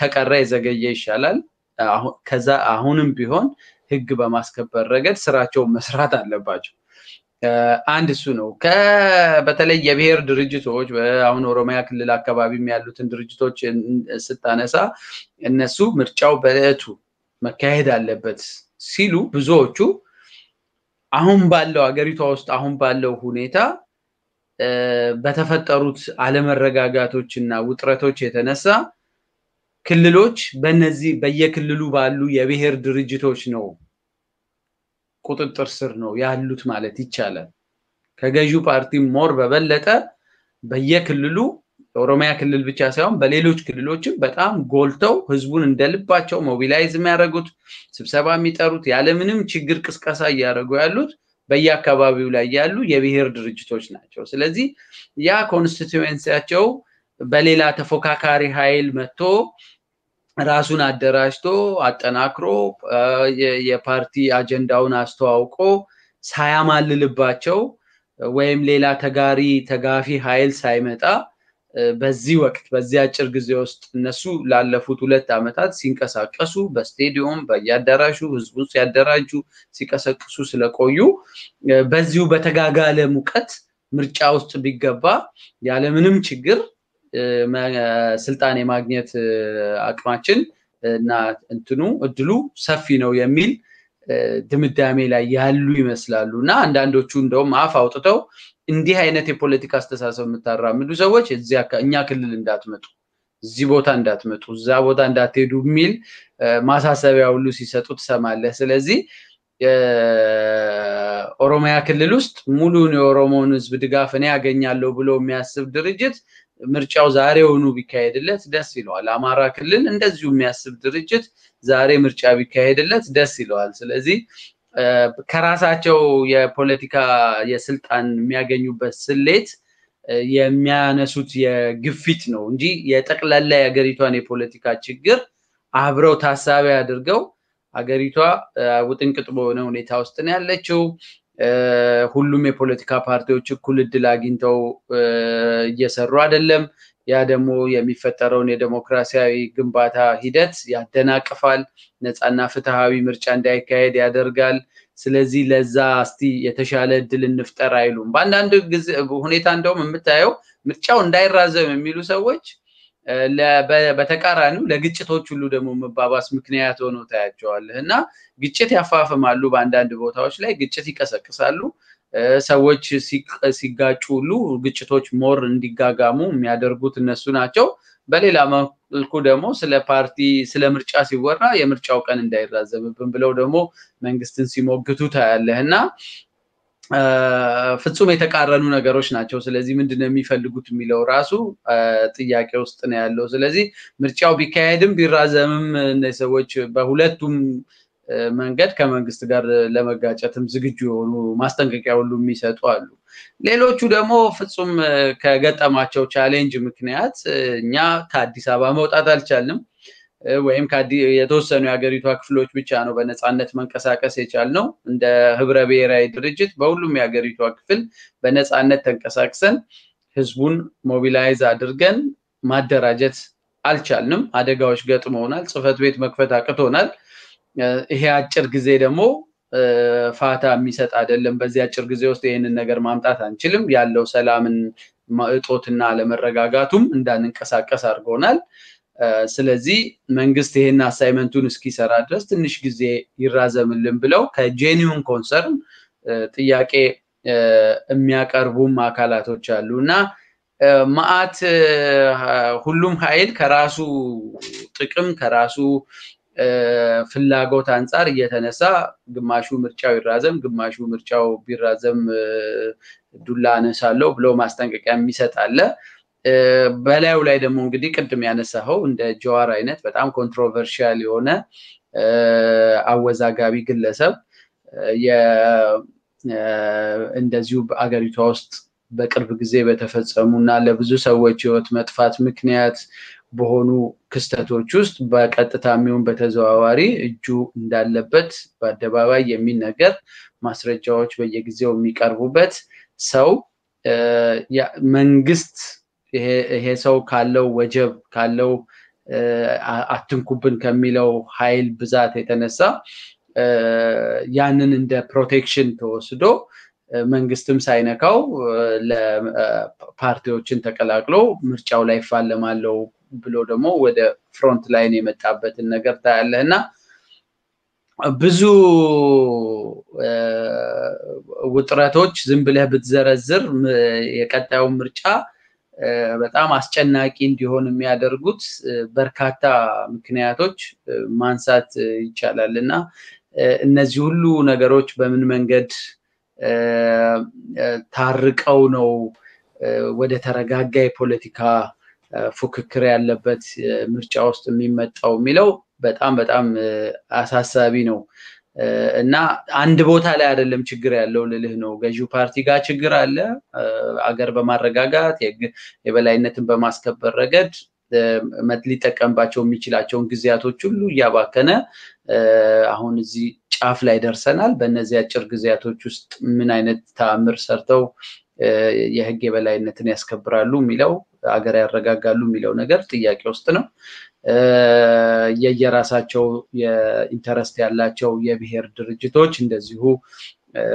ከቀረ የዘገየ ይሻላል። ከዛ አሁንም ቢሆን ህግ በማስከበር ረገድ ስራቸው መስራት አለባቸው። አንድ እሱ ነው። በተለይ የብሔር ድርጅቶች አሁን ኦሮሚያ ክልል አካባቢም ያሉትን ድርጅቶች ስታነሳ እነሱ ምርጫው በዕለቱ መካሄድ አለበት ሲሉ ብዙዎቹ አሁን ባለው አገሪቷ ውስጥ አሁን ባለው ሁኔታ በተፈጠሩት አለመረጋጋቶች እና ውጥረቶች የተነሳ ክልሎች በነዚህ በየክልሉ ባሉ የብሔር ድርጅቶች ነው ቁጥጥር ስር ነው ያሉት ማለት ይቻላል። ከገዢው ፓርቲ ሞር በበለጠ በየክልሉ ኦሮሚያ ክልል ብቻ ሳይሆን በሌሎች ክልሎችም በጣም ጎልተው ህዝቡን እንደልባቸው ሞቢላይዝ የሚያደርጉት ስብሰባ የሚጠሩት ያለምንም ችግር ቅስቀሳ እያደረጉ ያሉት በየአካባቢው ላይ ያሉ የብሔር ድርጅቶች ናቸው። ስለዚህ ያ ኮንስቲትዌንሲያቸው በሌላ ተፎካካሪ ኃይል መጥቶ ራሱን አደራጅቶ አጠናክሮ የፓርቲ አጀንዳውን አስተዋውቆ ሳያማልልባቸው ወይም ሌላ ተጋሪ ተጋፊ ኃይል ሳይመጣ በዚህ ወቅት በዚህ አጭር ጊዜ ውስጥ እነሱ ላለፉት ሁለት ዓመታት ሲንቀሳቀሱ በስቴዲዮም በየአዳራሹ ህዝቡን ሲያደራጁ ሲቀሰቅሱ ስለቆዩ በዚሁ በተጋጋለ ሙቀት ምርጫ ውስጥ ቢገባ ያለምንም ችግር ስልጣን የማግኘት አቅማችን እና እንትኑ እድሉ ሰፊ ነው የሚል ድምዳሜ ላይ ያሉ ይመስላሉ እና አንዳንዶቹ እንደውም አፍ አውጥተው እንዲህ አይነት የፖለቲካ አስተሳሰብ የምታራምዱ ሰዎች እኛ ክልል እንዳትመጡ፣ እዚህ ቦታ እንዳትመጡ፣ እዛ ቦታ እንዳትሄዱ የሚል ማሳሰቢያ ሁሉ ሲሰጡ ትሰማለህ። ስለዚህ ኦሮሚያ ክልል ውስጥ ሙሉን የኦሮሞን ህዝብ ድጋፍ እኔ ያገኛለሁ ብሎ የሚያስብ ድርጅት ምርጫው ዛሬውኑ ቢካሄድለት ደስ ይለዋል። አማራ ክልል እንደዚሁ የሚያስብ ድርጅት ዛሬ ምርጫ ቢካሄድለት ደስ ይለዋል። ስለዚህ ከራሳቸው የፖለቲካ የስልጣን የሚያገኙበት ስሌት የሚያነሱት የግፊት ነው እንጂ የጠቅላላ የሀገሪቷን የፖለቲካ ችግር አብረው ታሳቢ አድርገው ሀገሪቷ ውጥንቅጥ በሆነ ሁኔታ ውስጥ ነው ያለችው። ሁሉም የፖለቲካ ፓርቲዎች እኩል እድል አግኝተው እየሰሩ አይደለም። ያ ደግሞ የሚፈጠረውን የዴሞክራሲያዊ ግንባታ ሂደት ያደናቅፋል፣ ነፃና ፍትሃዊ ምርጫ እንዳይካሄድ ያደርጋል። ስለዚህ ለዛ እስቲ የተሻለ እድል እንፍጠር አይሉም። በአንዳንድ ሁኔታ እንደውም የምታየው ምርጫው እንዳይራዘም የሚሉ ሰዎች በተቃራኒው ለግጭቶች ሁሉ ደግሞ መባባስ ምክንያት ሆኖ ታያቸዋለህ እና ግጭት ያፋፍማሉ። በአንዳንድ ቦታዎች ላይ ግጭት ይቀሰቅሳሉ። ሰዎች ሲጋጩ ሁሉ ግጭቶች ሞር እንዲጋጋሙ የሚያደርጉት እነሱ ናቸው። በሌላ መልኩ ደግሞ ስለ ፓርቲ ስለ ምርጫ ሲወራ የምርጫው ቀን እንዳይራዘምብን ብለው ደግሞ መንግስትን ሲሞግቱ ታያለህ እና ፍጹም የተቃረኑ ነገሮች ናቸው። ስለዚህ ምንድን ነው የሚፈልጉት የሚለው ራሱ ጥያቄ ውስጥ ነው ያለው። ስለዚህ ምርጫው ቢካሄድም ቢራዘምም እነዚህ ሰዎች በሁለቱም መንገድ ከመንግስት ጋር ለመጋጨትም ዝግጁ የሆኑ ማስጠንቀቂያ ሁሉ የሚሰጡ አሉ። ሌሎቹ ደግሞ ፍጹም ከገጠማቸው ቻሌንጅ ምክንያት እኛ ከአዲስ አበባ መውጣት አልቻልንም ወይም የተወሰኑ የሀገሪቷ ክፍሎች ብቻ ነው በነፃነት መንቀሳቀስ የቻልነው። እንደ ህብረ ብሔራዊ ድርጅት በሁሉም የሀገሪቷ ክፍል በነፃነት ተንቀሳቅሰን ህዝቡን ሞቢላይዝ አድርገን ማደራጀት አልቻልንም። አደጋዎች ገጥመውናል። ጽህፈት ቤት መክፈት አቅቶናል። ይሄ አጭር ጊዜ ደግሞ ፋታ የሚሰጥ አይደለም። በዚህ አጭር ጊዜ ውስጥ ይህንን ነገር ማምጣት አንችልም። ያለው ሰላምን እጦትና አለመረጋጋቱም እንዳንንቀሳቀስ አድርጎናል። ስለዚህ መንግስት ይሄን አሳይመንቱን እስኪሰራ ድረስ ትንሽ ጊዜ ይራዘምልን ብለው ከጄኒውን ኮንሰርን ጥያቄ የሚያቀርቡም አካላቶች አሉ እና ማአት ሁሉም ኃይል ከራሱ ጥቅም ከራሱ ፍላጎት አንጻር እየተነሳ ግማሹ ምርጫው ይራዘም፣ ግማሹ ምርጫው ቢራዘም ዱላ አነሳለው ብሎ ማስጠንቀቂያ የሚሰጥ አለ። በላዩ ላይ ደግሞ እንግዲህ ቅድም ያነሳኸው እንደ ጀዋር አይነት በጣም ኮንትሮቨርሻል የሆነ አወዛጋቢ ግለሰብ እንደዚሁ በአገሪቷ ውስጥ በቅርብ ጊዜ በተፈጸሙ እና ለብዙ ሰዎች ህይወት መጥፋት ምክንያት በሆኑ ክስተቶች ውስጥ በቀጥታ የሚሆን በተዘዋዋሪ እጁ እንዳለበት በአደባባይ የሚነገር ማስረጃዎች በየጊዜው የሚቀርቡበት ሰው መንግስት ይሄ ሰው ካለው ወጀብ ካለው አትንኩብን ከሚለው ኃይል ብዛት የተነሳ ያንን እንደ ፕሮቴክሽን ተወስዶ መንግስትም ሳይነካው ለፓርቲዎችን ተቀላቅሎ ምርጫው ላይ ይፋለማለው ብሎ ደግሞ ወደ ፍሮንት ላይን የመጣበትን ነገር ታያለህ እና ብዙ ውጥረቶች ዝም ብለህ ብትዘረዝር የቀጣዩን ምርጫ በጣም አስጨናቂ እንዲሆን የሚያደርጉት በርካታ ምክንያቶች ማንሳት ይቻላል እና እነዚህ ሁሉ ነገሮች በምን መንገድ ታርቀው ነው ወደ ተረጋጋ የፖለቲካ ፉክክር ያለበት ምርጫ ውስጥ የሚመጣው የሚለው በጣም በጣም አሳሳቢ ነው። እና አንድ ቦታ ላይ አይደለም ችግር ያለው ልልህ ነው። ገዢው ፓርቲ ጋር ችግር አለ። አገር በማረጋጋት የበላይነትን በማስከበር ረገድ ሊጠቀምባቸው የሚችላቸውን ጊዜያቶች ሁሉ እያባከነ አሁን እዚህ ጫፍ ላይ ደርሰናል። በእነዚህ አጭር ጊዜያቶች ውስጥ ምን አይነት ተአምር ሰርተው የህግ የበላይነትን ያስከብራሉ የሚለው አገር ያረጋጋሉ የሚለው ነገር ጥያቄ ውስጥ ነው። የየራሳቸው የኢንተረስት ያላቸው የብሔር ድርጅቶች እንደዚሁ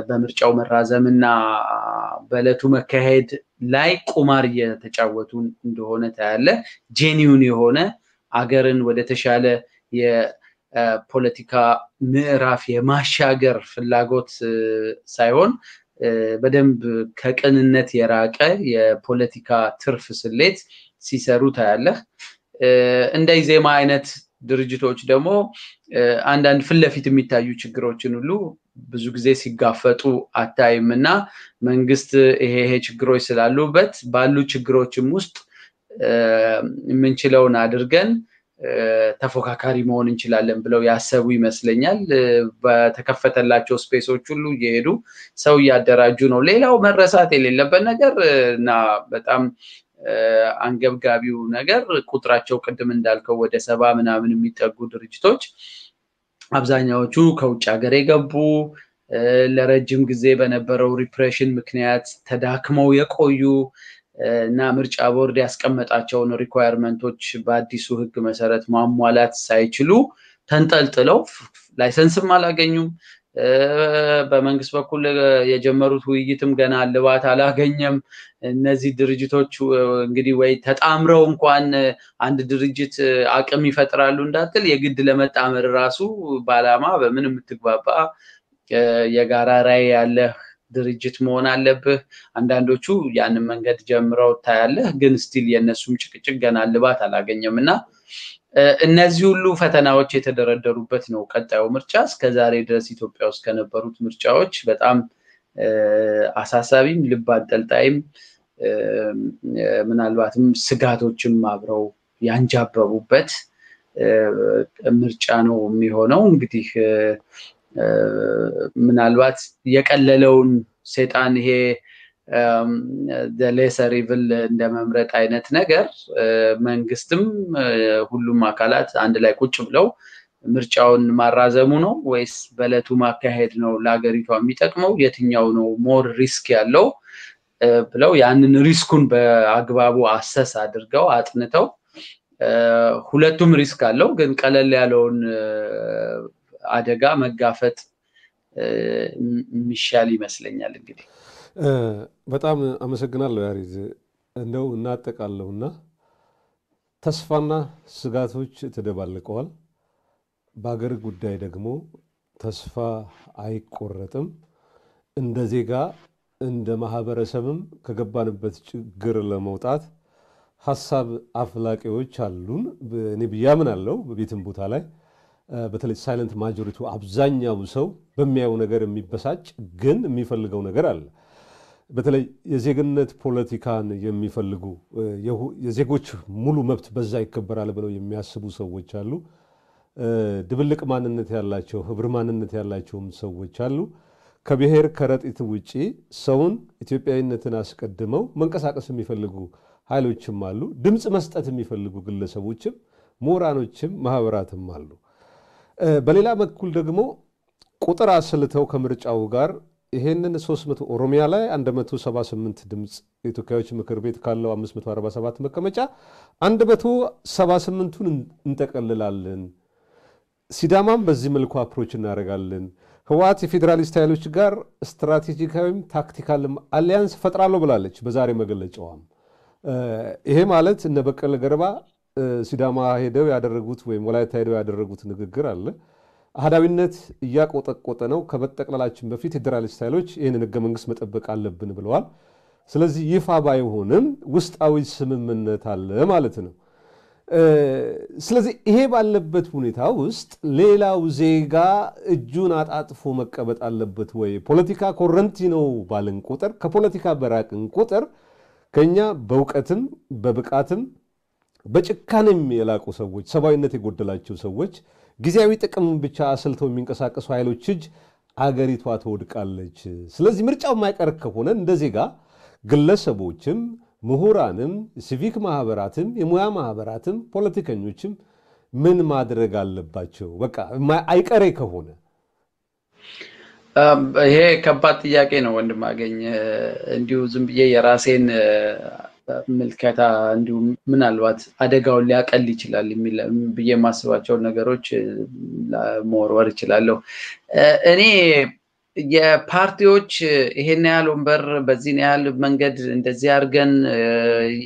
በምርጫው መራዘም እና በእለቱ መካሄድ ላይ ቁማር እየተጫወቱ እንደሆነ ታያለ። ጄኒውን የሆነ አገርን ወደ ተሻለ የፖለቲካ ምዕራፍ የማሻገር ፍላጎት ሳይሆን በደንብ ከቅንነት የራቀ የፖለቲካ ትርፍ ስሌት ሲሰሩ ታያለህ። እንደ ዜማ አይነት ድርጅቶች ደግሞ አንዳንድ ፍለፊት የሚታዩ ችግሮችን ሁሉ ብዙ ጊዜ ሲጋፈጡ አታይም እና መንግስት ይሄ ይሄ ችግሮች ስላሉበት ባሉ ችግሮችም ውስጥ የምንችለውን አድርገን ተፎካካሪ መሆን እንችላለን ብለው ያሰቡ ይመስለኛል። በተከፈተላቸው ስፔሶች ሁሉ እየሄዱ ሰው እያደራጁ ነው። ሌላው መረሳት የሌለበት ነገር እና በጣም አንገብጋቢው ነገር ቁጥራቸው ቅድም እንዳልከው ወደ ሰባ ምናምን የሚጠጉ ድርጅቶች አብዛኛዎቹ ከውጭ ሀገር የገቡ ለረጅም ጊዜ በነበረው ሪፕሬሽን ምክንያት ተዳክመው የቆዩ እና ምርጫ ቦርድ ያስቀመጣቸውን ሪኳየርመንቶች በአዲሱ ህግ መሰረት ማሟላት ሳይችሉ ተንጠልጥለው ላይሰንስም አላገኙም በመንግስት በኩል የጀመሩት ውይይትም ገና ልባት አላገኘም። እነዚህ ድርጅቶች እንግዲህ ወይ ተጣምረው እንኳን አንድ ድርጅት አቅም ይፈጥራሉ እንዳትል የግድ ለመጣመር ራሱ በዓላማ በምን የምትግባባ የጋራ ራዕይ ያለህ ድርጅት መሆን አለብህ። አንዳንዶቹ ያንን መንገድ ጀምረው ታያለህ፣ ግን ስቲል የእነሱም ጭቅጭቅ ገና ልባት አላገኘም እና እነዚህ ሁሉ ፈተናዎች የተደረደሩበት ነው ቀጣዩ ምርጫ። እስከዛሬ ድረስ ኢትዮጵያ ውስጥ ከነበሩት ምርጫዎች በጣም አሳሳቢም ልብ አንጠልጣይም ምናልባትም ስጋቶችም አብረው ያንጃበቡበት ምርጫ ነው የሚሆነው። እንግዲህ ምናልባት የቀለለውን ሴጣን ይሄ ሌሰር ኢቭል እንደመምረጥ አይነት ነገር መንግስትም ሁሉም አካላት አንድ ላይ ቁጭ ብለው ምርጫውን ማራዘሙ ነው ወይስ በእለቱ ማካሄድ ነው ለሀገሪቷ የሚጠቅመው? የትኛው ነው ሞር ሪስክ ያለው ብለው ያንን ሪስኩን በአግባቡ አሰስ አድርገው አጥንተው፣ ሁለቱም ሪስክ አለው፣ ግን ቀለል ያለውን አደጋ መጋፈጥ የሚሻል ይመስለኛል እንግዲህ በጣም አመሰግናለሁ ያሬድ። እንደው እናጠቃለሁና ተስፋና ስጋቶች ተደባልቀዋል። በአገር ጉዳይ ደግሞ ተስፋ አይቆረጥም። እንደ ዜጋ እንደ ማህበረሰብም ከገባንበት ችግር ለመውጣት ሀሳብ አፍላቂዎች አሉን። እኔ ብያምን አለው በቤትም ቦታ ላይ በተለይ ሳይለንት ማጆሪቱ አብዛኛው ሰው በሚያየው ነገር የሚበሳጭ ግን የሚፈልገው ነገር አለ። በተለይ የዜግነት ፖለቲካን የሚፈልጉ የዜጎች ሙሉ መብት በዛ ይከበራል ብለው የሚያስቡ ሰዎች አሉ። ድብልቅ ማንነት ያላቸው ህብር ማንነት ያላቸውም ሰዎች አሉ። ከብሔር ከረጢት ውጪ ሰውን ኢትዮጵያዊነትን አስቀድመው መንቀሳቀስ የሚፈልጉ ኃይሎችም አሉ። ድምፅ መስጠት የሚፈልጉ ግለሰቦችም ምሁራኖችም ማህበራትም አሉ። በሌላ በኩል ደግሞ ቁጥር አስልተው ከምርጫው ጋር ይሄንን 300 ኦሮሚያ ላይ 178 ድምፅ የተወካዮች ምክር ቤት ካለው 547 መቀመጫ 178ቱን እንጠቀልላለን። ሲዳማም በዚህ መልኩ አፕሮች እናደርጋለን። ህወሓት የፌዴራሊስት ኃይሎች ጋር ስትራቴጂካዊም ታክቲካልም አሊያንስ ፈጥራለሁ ብላለች በዛሬ መግለጫዋም። ይሄ ማለት እነ በቀለ ገርባ ሲዳማ ሄደው ያደረጉት ወይም ወላይታ ሄደው ያደረጉት ንግግር አለ አህዳዊነት እያቆጠቆጠ ነው። ከመጠቅለላችን በፊት ፌዴራሊስት ኃይሎች ይህንን ህገ መንግስት መጠበቅ አለብን ብለዋል። ስለዚህ ይፋ ባይሆንም ውስጣዊ ስምምነት አለ ማለት ነው። ስለዚህ ይሄ ባለበት ሁኔታ ውስጥ ሌላው ዜጋ እጁን አጣጥፎ መቀመጥ አለበት ወይ? ፖለቲካ ኮረንቲ ነው ባልን ቁጥር ከፖለቲካ በራቅን ቁጥር ከኛ በእውቀትም በብቃትም በጭካኔም የላቁ ሰዎች፣ ሰብአዊነት የጎደላቸው ሰዎች ጊዜያዊ ጥቅም ብቻ አስልተው የሚንቀሳቀሱ ኃይሎች እጅ አገሪቷ ትወድቃለች። ስለዚህ ምርጫው የማይቀር ከሆነ እንደ ዜጋ ግለሰቦችም፣ ምሁራንም፣ ሲቪክ ማህበራትም፣ የሙያ ማህበራትም፣ ፖለቲከኞችም ምን ማድረግ አለባቸው? በቃ አይቀሬ ከሆነ ይሄ ከባድ ጥያቄ ነው ወንድም አገኝ። እንዲሁ ዝም ብዬ የራሴን ምልከታ እንዲሁም ምናልባት አደጋውን ሊያቀል ይችላል ብዬ የማስባቸውን ነገሮች መወርወር ይችላለሁ። እኔ የፓርቲዎች ይሄን ያህል ወንበር በዚህን ያህል መንገድ እንደዚህ አድርገን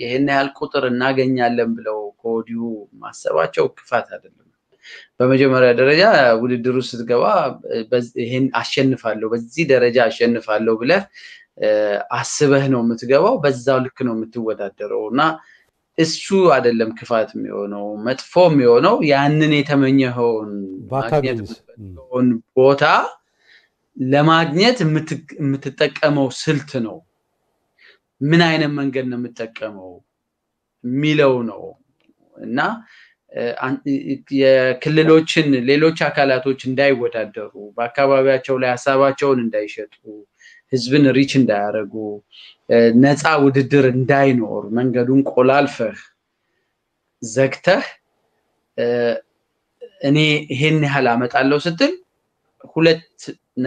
ይሄን ያህል ቁጥር እናገኛለን ብለው ከወዲሁ ማሰባቸው ክፋት አይደለም። በመጀመሪያ ደረጃ ውድድሩ ስትገባ ይሄን አሸንፋለሁ፣ በዚህ ደረጃ አሸንፋለሁ ብለህ አስበህ ነው የምትገባው፣ በዛው ልክ ነው የምትወዳደረው እና እሱ አይደለም ክፋት የሚሆነው መጥፎ የሚሆነው ያንን የተመኘኸውን ቦታ ለማግኘት የምትጠቀመው ስልት ነው። ምን አይነት መንገድ ነው የምጠቀመው የሚለው ነው እና የክልሎችን ሌሎች አካላቶች እንዳይወዳደሩ በአካባቢያቸው ላይ ሀሳባቸውን እንዳይሸጡ ህዝብን ሪች እንዳያደርጉ፣ ነፃ ውድድር እንዳይኖር መንገዱን ቆላልፈህ ዘግተህ እኔ ይሄን ያህል አመጣለው ስትል ሁለት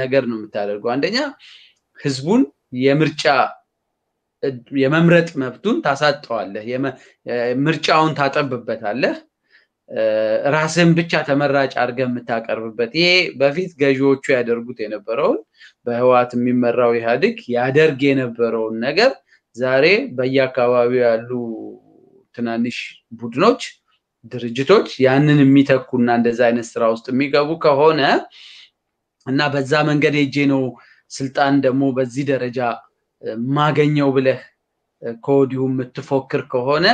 ነገር ነው የምታደርገው። አንደኛ ህዝቡን የምርጫ የመምረጥ መብቱን ታሳጠዋለህ፣ ምርጫውን ታጠብበታለህ። ራስን ብቻ ተመራጭ አድርገ የምታቀርብበት ይሄ በፊት ገዢዎቹ ያደርጉት የነበረውን በህወሓት የሚመራው ኢህአዴግ ያደርግ የነበረውን ነገር ዛሬ በየአካባቢው ያሉ ትናንሽ ቡድኖች፣ ድርጅቶች ያንን የሚተኩና እንደዚ አይነት ስራ ውስጥ የሚገቡ ከሆነ እና በዛ መንገድ ሄጄ ነው ስልጣን ደግሞ በዚህ ደረጃ ማገኘው ብለህ ከወዲሁ የምትፎክር ከሆነ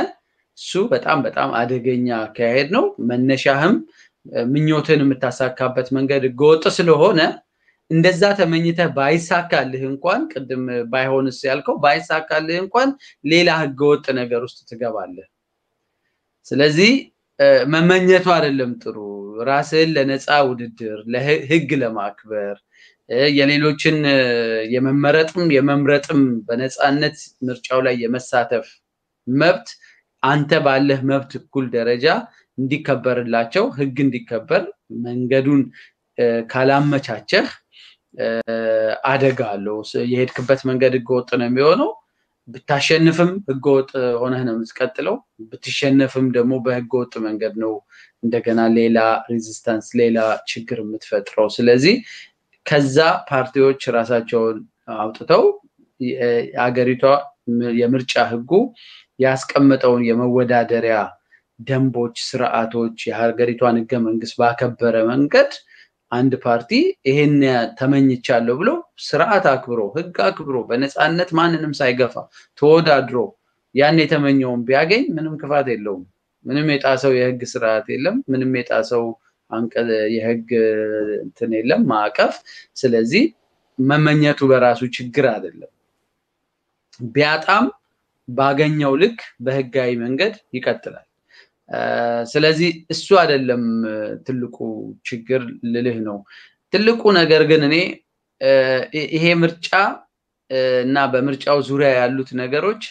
እሱ በጣም በጣም አደገኛ አካሄድ ነው። መነሻህም ምኞትን የምታሳካበት መንገድ ህገወጥ ስለሆነ እንደዛ ተመኝተህ ባይሳካልህ እንኳን ቅድም ባይሆንስ ያልከው ባይሳካልህ እንኳን ሌላ ህገወጥ ነገር ውስጥ ትገባለህ። ስለዚህ መመኘቱ አይደለም ጥሩ ራስህን ለነፃ ውድድር ለህግ ለማክበር የሌሎችን የመመረጥም የመምረጥም በነፃነት ምርጫው ላይ የመሳተፍ መብት አንተ ባለህ መብት እኩል ደረጃ እንዲከበርላቸው ህግ እንዲከበር መንገዱን ካላመቻቸህ አደጋ አለው። የሄድክበት መንገድ ህገወጥ ነው የሚሆነው። ብታሸንፍም ህገወጥ ሆነህ ነው የምትቀጥለው። ብትሸነፍም ደግሞ በህገወጥ መንገድ ነው እንደገና ሌላ ሬዚስታንስ፣ ሌላ ችግር የምትፈጥረው። ስለዚህ ከዛ ፓርቲዎች ራሳቸውን አውጥተው አገሪቷ የምርጫ ህጉ ያስቀመጠውን የመወዳደሪያ ደንቦች፣ ስርዓቶች የሀገሪቷን ህገ መንግስት ባከበረ መንገድ አንድ ፓርቲ ይሄን ተመኝቻለሁ ብሎ ስርዓት አክብሮ ህግ አክብሮ በነፃነት ማንንም ሳይገፋ ተወዳድሮ ያን የተመኘውን ቢያገኝ ምንም ክፋት የለውም። ምንም የጣሰው የህግ ስርዓት የለም። ምንም የጣሰው የህግ እንትን የለም ማዕቀፍ። ስለዚህ መመኘቱ በራሱ ችግር አይደለም። ቢያጣም ባገኘው ልክ በህጋዊ መንገድ ይቀጥላል። ስለዚህ እሱ አይደለም ትልቁ ችግር ልልህ ነው። ትልቁ ነገር ግን እኔ ይሄ ምርጫ እና በምርጫው ዙሪያ ያሉት ነገሮች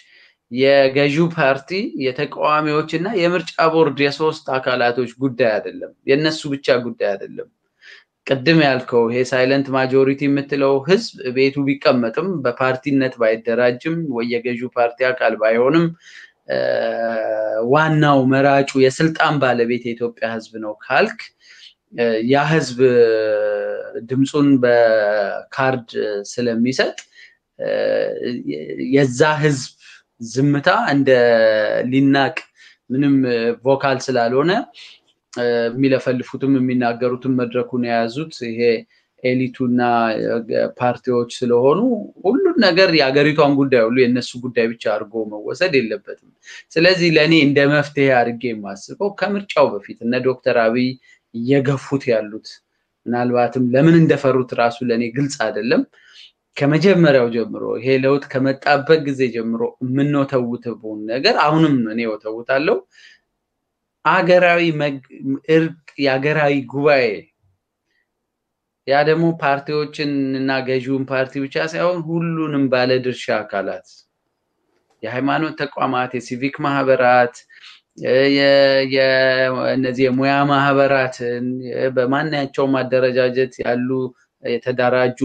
የገዢው ፓርቲ የተቃዋሚዎች እና የምርጫ ቦርድ የሶስት አካላቶች ጉዳይ አይደለም፣ የእነሱ ብቻ ጉዳይ አይደለም። ቅድም ያልከው ይሄ ሳይለንት ማጆሪቲ የምትለው ህዝብ ቤቱ ቢቀመጥም በፓርቲነት ባይደራጅም ወይ የገዢው ፓርቲ አካል ባይሆንም ዋናው መራጩ የስልጣን ባለቤት የኢትዮጵያ ህዝብ ነው ካልክ ያ ህዝብ ድምፁን በካርድ ስለሚሰጥ የዛ ህዝብ ዝምታ እንደ ሊናቅ ምንም ቮካል ስላልሆነ የሚለፈልፉትም የሚናገሩትን መድረኩን የያዙት ይሄ ኤሊቱና ፓርቲዎች ስለሆኑ ሁሉን ነገር የሀገሪቷን ጉዳይ ሁሉ የእነሱ ጉዳይ ብቻ አድርጎ መወሰድ የለበትም። ስለዚህ ለእኔ እንደ መፍትሄ አድርጌ የማስበው ከምርጫው በፊት እነ ዶክተር አብይ እየገፉት ያሉት ምናልባትም ለምን እንደፈሩት ራሱ ለእኔ ግልጽ አይደለም። ከመጀመሪያው ጀምሮ ይሄ ለውጥ ከመጣበት ጊዜ ጀምሮ የምንወተውትቡን ነገር አሁንም እኔ ወተውታለሁ። አገራዊ እርቅ የአገራዊ ጉባኤ ያ ደግሞ ፓርቲዎችን እና ገዢውን ፓርቲ ብቻ ሳይሆን ሁሉንም ባለድርሻ አካላት የሃይማኖት ተቋማት፣ የሲቪክ ማህበራት፣ እነዚህ የሙያ ማህበራትን በማናቸውም አደረጃጀት ያሉ የተደራጁ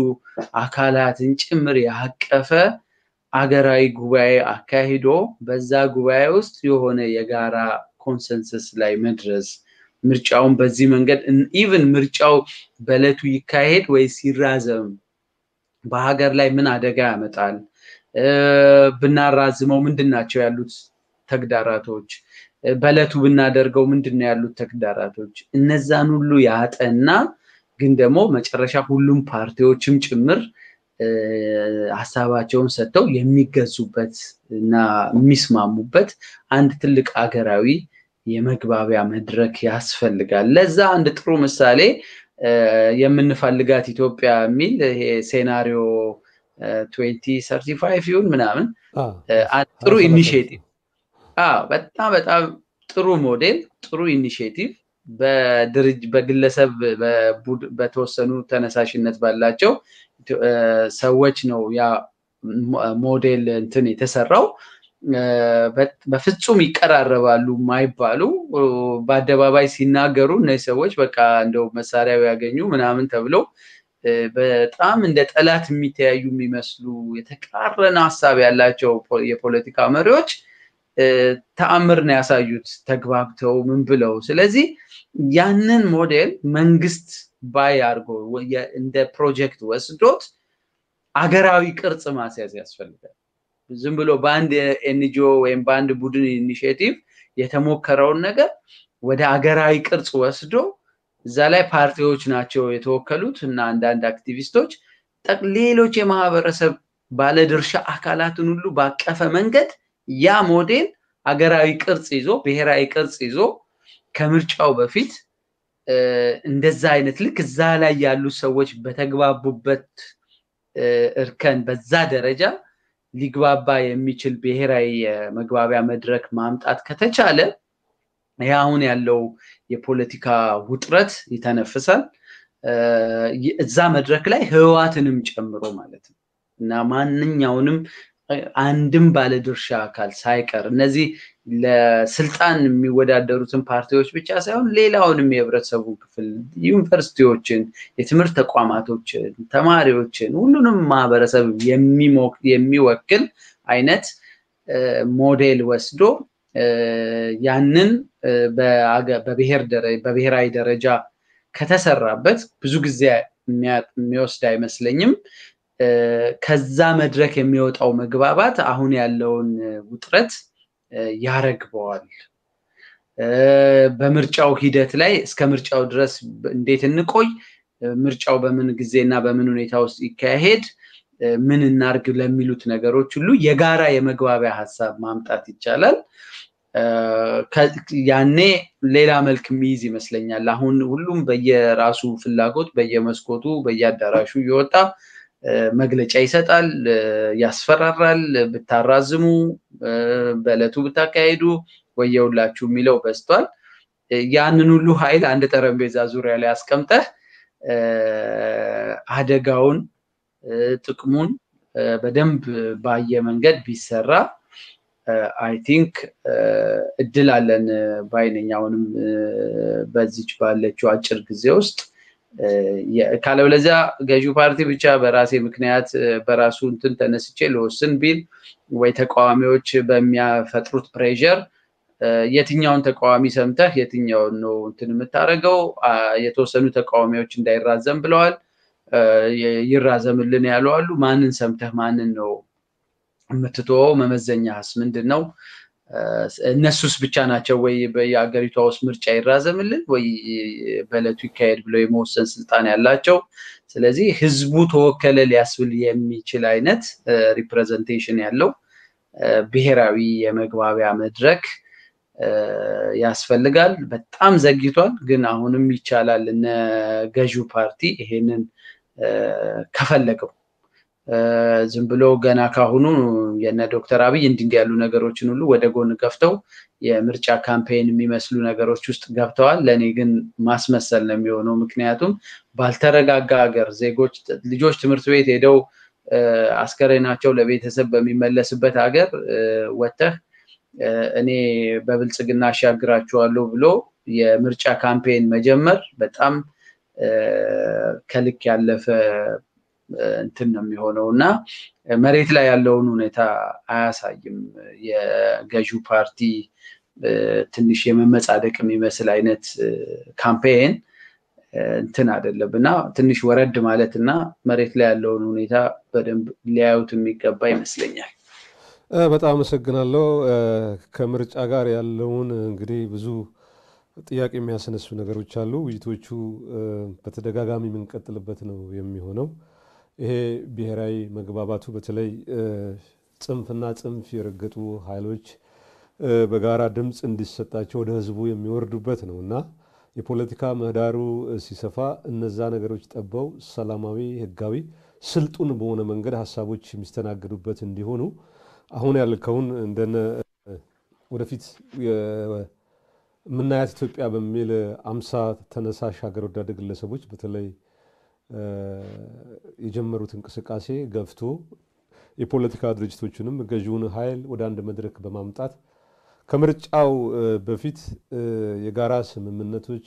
አካላትን ጭምር ያቀፈ አገራዊ ጉባኤ አካሂዶ በዛ ጉባኤ ውስጥ የሆነ የጋራ ኮንሰንሰስ ላይ መድረስ ምርጫውን በዚህ መንገድ ኢቭን ምርጫው በእለቱ ይካሄድ ወይ ሲራዘም በሀገር ላይ ምን አደጋ ያመጣል፣ ብናራዝመው ምንድን ናቸው ያሉት ተግዳራቶች፣ በእለቱ ብናደርገው ምንድን ነው ያሉት ተግዳራቶች፣ እነዛን ሁሉ ያጠና ግን ደግሞ መጨረሻ ሁሉም ፓርቲዎችም ጭምር ሀሳባቸውን ሰጥተው የሚገዙበት እና የሚስማሙበት አንድ ትልቅ አገራዊ የመግባቢያ መድረክ ያስፈልጋል። ለዛ አንድ ጥሩ ምሳሌ የምንፈልጋት ኢትዮጵያ የሚል ይሄ ሴናሪዮ ትዌንቲ ይሁን ምናምን ጥሩ ኢኒሽቲቭ፣ በጣም በጣም ጥሩ ሞዴል፣ ጥሩ ኢኒሽቲቭ በድርጅ በግለሰብ በተወሰኑ ተነሳሽነት ባላቸው ሰዎች ነው ያ ሞዴል እንትን የተሰራው በፍጹም ይቀራረባሉ ማይባሉ በአደባባይ ሲናገሩ እነዚህ ሰዎች በቃ እንደው መሳሪያ ያገኙ ምናምን ተብለው በጣም እንደ ጠላት የሚተያዩ የሚመስሉ የተቃረነ ሀሳብ ያላቸው የፖለቲካ መሪዎች ተአምር ነው ያሳዩት ተግባብተው ምን ብለው። ስለዚህ ያንን ሞዴል መንግስት ባይ አድርጎ እንደ ፕሮጀክት ወስዶት አገራዊ ቅርጽ ማስያዝ ያስፈልጋል። ዝም ብሎ በአንድ ኤንጂኦ ወይም በአንድ ቡድን ኢኒሽቲቭ የተሞከረውን ነገር ወደ አገራዊ ቅርጽ ወስዶ እዛ ላይ ፓርቲዎች ናቸው የተወከሉት እና አንዳንድ አክቲቪስቶች ሌሎች የማህበረሰብ ባለድርሻ አካላትን ሁሉ ባቀፈ መንገድ ያ ሞዴል አገራዊ ቅርጽ ይዞ ብሔራዊ ቅርጽ ይዞ ከምርጫው በፊት እንደዛ አይነት ልክ እዛ ላይ ያሉ ሰዎች በተግባቡበት እርከን በዛ ደረጃ ሊግባባ የሚችል ብሔራዊ የመግባቢያ መድረክ ማምጣት ከተቻለ አሁን ያለው የፖለቲካ ውጥረት ይተነፍሳል። እዛ መድረክ ላይ ህዋትንም ጨምሮ ማለት ነው እና ማንኛውንም አንድም ባለድርሻ አካል ሳይቀር እነዚህ ለስልጣን የሚወዳደሩትን ፓርቲዎች ብቻ ሳይሆን ሌላውንም የህብረተሰቡ ክፍል ዩኒቨርሲቲዎችን፣ የትምህርት ተቋማቶችን፣ ተማሪዎችን፣ ሁሉንም ማህበረሰብ የሚወክል አይነት ሞዴል ወስዶ ያንን በብሔራዊ ደረጃ ከተሰራበት ብዙ ጊዜ የሚወስድ አይመስለኝም። ከዛ መድረክ የሚወጣው መግባባት አሁን ያለውን ውጥረት ያረግበዋል። በምርጫው ሂደት ላይ እስከ ምርጫው ድረስ እንዴት እንቆይ፣ ምርጫው በምን ጊዜ እና በምን ሁኔታ ውስጥ ይካሄድ፣ ምን እናርግ ለሚሉት ነገሮች ሁሉ የጋራ የመግባቢያ ሀሳብ ማምጣት ይቻላል። ያኔ ሌላ መልክ የሚይዝ ይመስለኛል። አሁን ሁሉም በየራሱ ፍላጎት በየመስኮቱ በየአዳራሹ እየወጣ መግለጫ ይሰጣል፣ ያስፈራራል። ብታራዝሙ፣ በእለቱ ብታካሄዱ ወየውላችሁ የሚለው በስቷል። ያንን ሁሉ ኃይል አንድ ጠረጴዛ ዙሪያ ላይ አስቀምጠህ አደጋውን ጥቅሙን በደንብ ባየ መንገድ ቢሰራ አይ ቲንክ እድል አለን ባይነኝ። አሁንም በዚች ባለችው አጭር ጊዜ ውስጥ ካለበለዚያ ገዢው ፓርቲ ብቻ በራሴ ምክንያት በራሱ እንትን ተነስቼ ልወስን ቢል ወይ ተቃዋሚዎች በሚያፈጥሩት ፕሬዠር የትኛውን ተቃዋሚ ሰምተህ የትኛውን ነው እንትን የምታደርገው? የተወሰኑ ተቃዋሚዎች እንዳይራዘም ብለዋል። ይራዘምልን ያሉ አሉ። ማንን ሰምተህ ማንን ነው የምትተወው? መመዘኛህስ ምንድን ነው? እነሱስ ብቻ ናቸው ወይ በየሀገሪቷ ውስጥ ምርጫ ይራዘምልን ወይ በእለቱ ይካሄድ ብለው የመወሰን ስልጣን ያላቸው። ስለዚህ ህዝቡ ተወከለ ሊያስብል የሚችል አይነት ሪፕሬዘንቴሽን ያለው ብሔራዊ የመግባቢያ መድረክ ያስፈልጋል። በጣም ዘግይቷል፣ ግን አሁንም ይቻላል። እነ ገዢው ፓርቲ ይሄንን ከፈለገው ዝም ብሎ ገና ካሁኑ የነ ዶክተር አብይ እንዲህ ያሉ ነገሮችን ሁሉ ወደ ጎን ገፍተው የምርጫ ካምፔን የሚመስሉ ነገሮች ውስጥ ገብተዋል። ለእኔ ግን ማስመሰል ነው የሚሆነው። ምክንያቱም ባልተረጋጋ ሀገር ዜጎች ልጆች ትምህርት ቤት ሄደው አስከሬናቸው ለቤተሰብ በሚመለስበት ሀገር ወተህ እኔ በብልጽግና አሻግራችኋለሁ ብሎ የምርጫ ካምፔን መጀመር በጣም ከልክ ያለፈ እንትን ነው የሚሆነው እና መሬት ላይ ያለውን ሁኔታ አያሳይም። የገዢው ፓርቲ ትንሽ የመመጻደቅ የሚመስል አይነት ካምፔን እንትን አይደለም እና ትንሽ ወረድ ማለት እና መሬት ላይ ያለውን ሁኔታ በደንብ ሊያዩት የሚገባ ይመስለኛል። በጣም አመሰግናለሁ። ከምርጫ ጋር ያለውን እንግዲህ ብዙ ጥያቄ የሚያስነሱ ነገሮች አሉ። ውይይቶቹ በተደጋጋሚ የምንቀጥልበት ነው የሚሆነው። ይሄ ብሔራዊ መግባባቱ በተለይ ጽንፍና ጽንፍ የረገጡ ኃይሎች በጋራ ድምፅ እንዲሰጣቸው ወደ ህዝቡ የሚወርዱበት ነው እና የፖለቲካ ምህዳሩ ሲሰፋ እነዛ ነገሮች ጠበው ሰላማዊ፣ ህጋዊ፣ ስልጡን በሆነ መንገድ ሀሳቦች የሚስተናገዱበት እንዲሆኑ አሁን ያልከውን እንደነ ወደፊት የምናያት ኢትዮጵያ በሚል አምሳ ተነሳሽ ሀገር ወዳድ ግለሰቦች በተለይ የጀመሩት እንቅስቃሴ ገፍቶ የፖለቲካ ድርጅቶችንም ገዢውን ኃይል ወደ አንድ መድረክ በማምጣት ከምርጫው በፊት የጋራ ስምምነቶች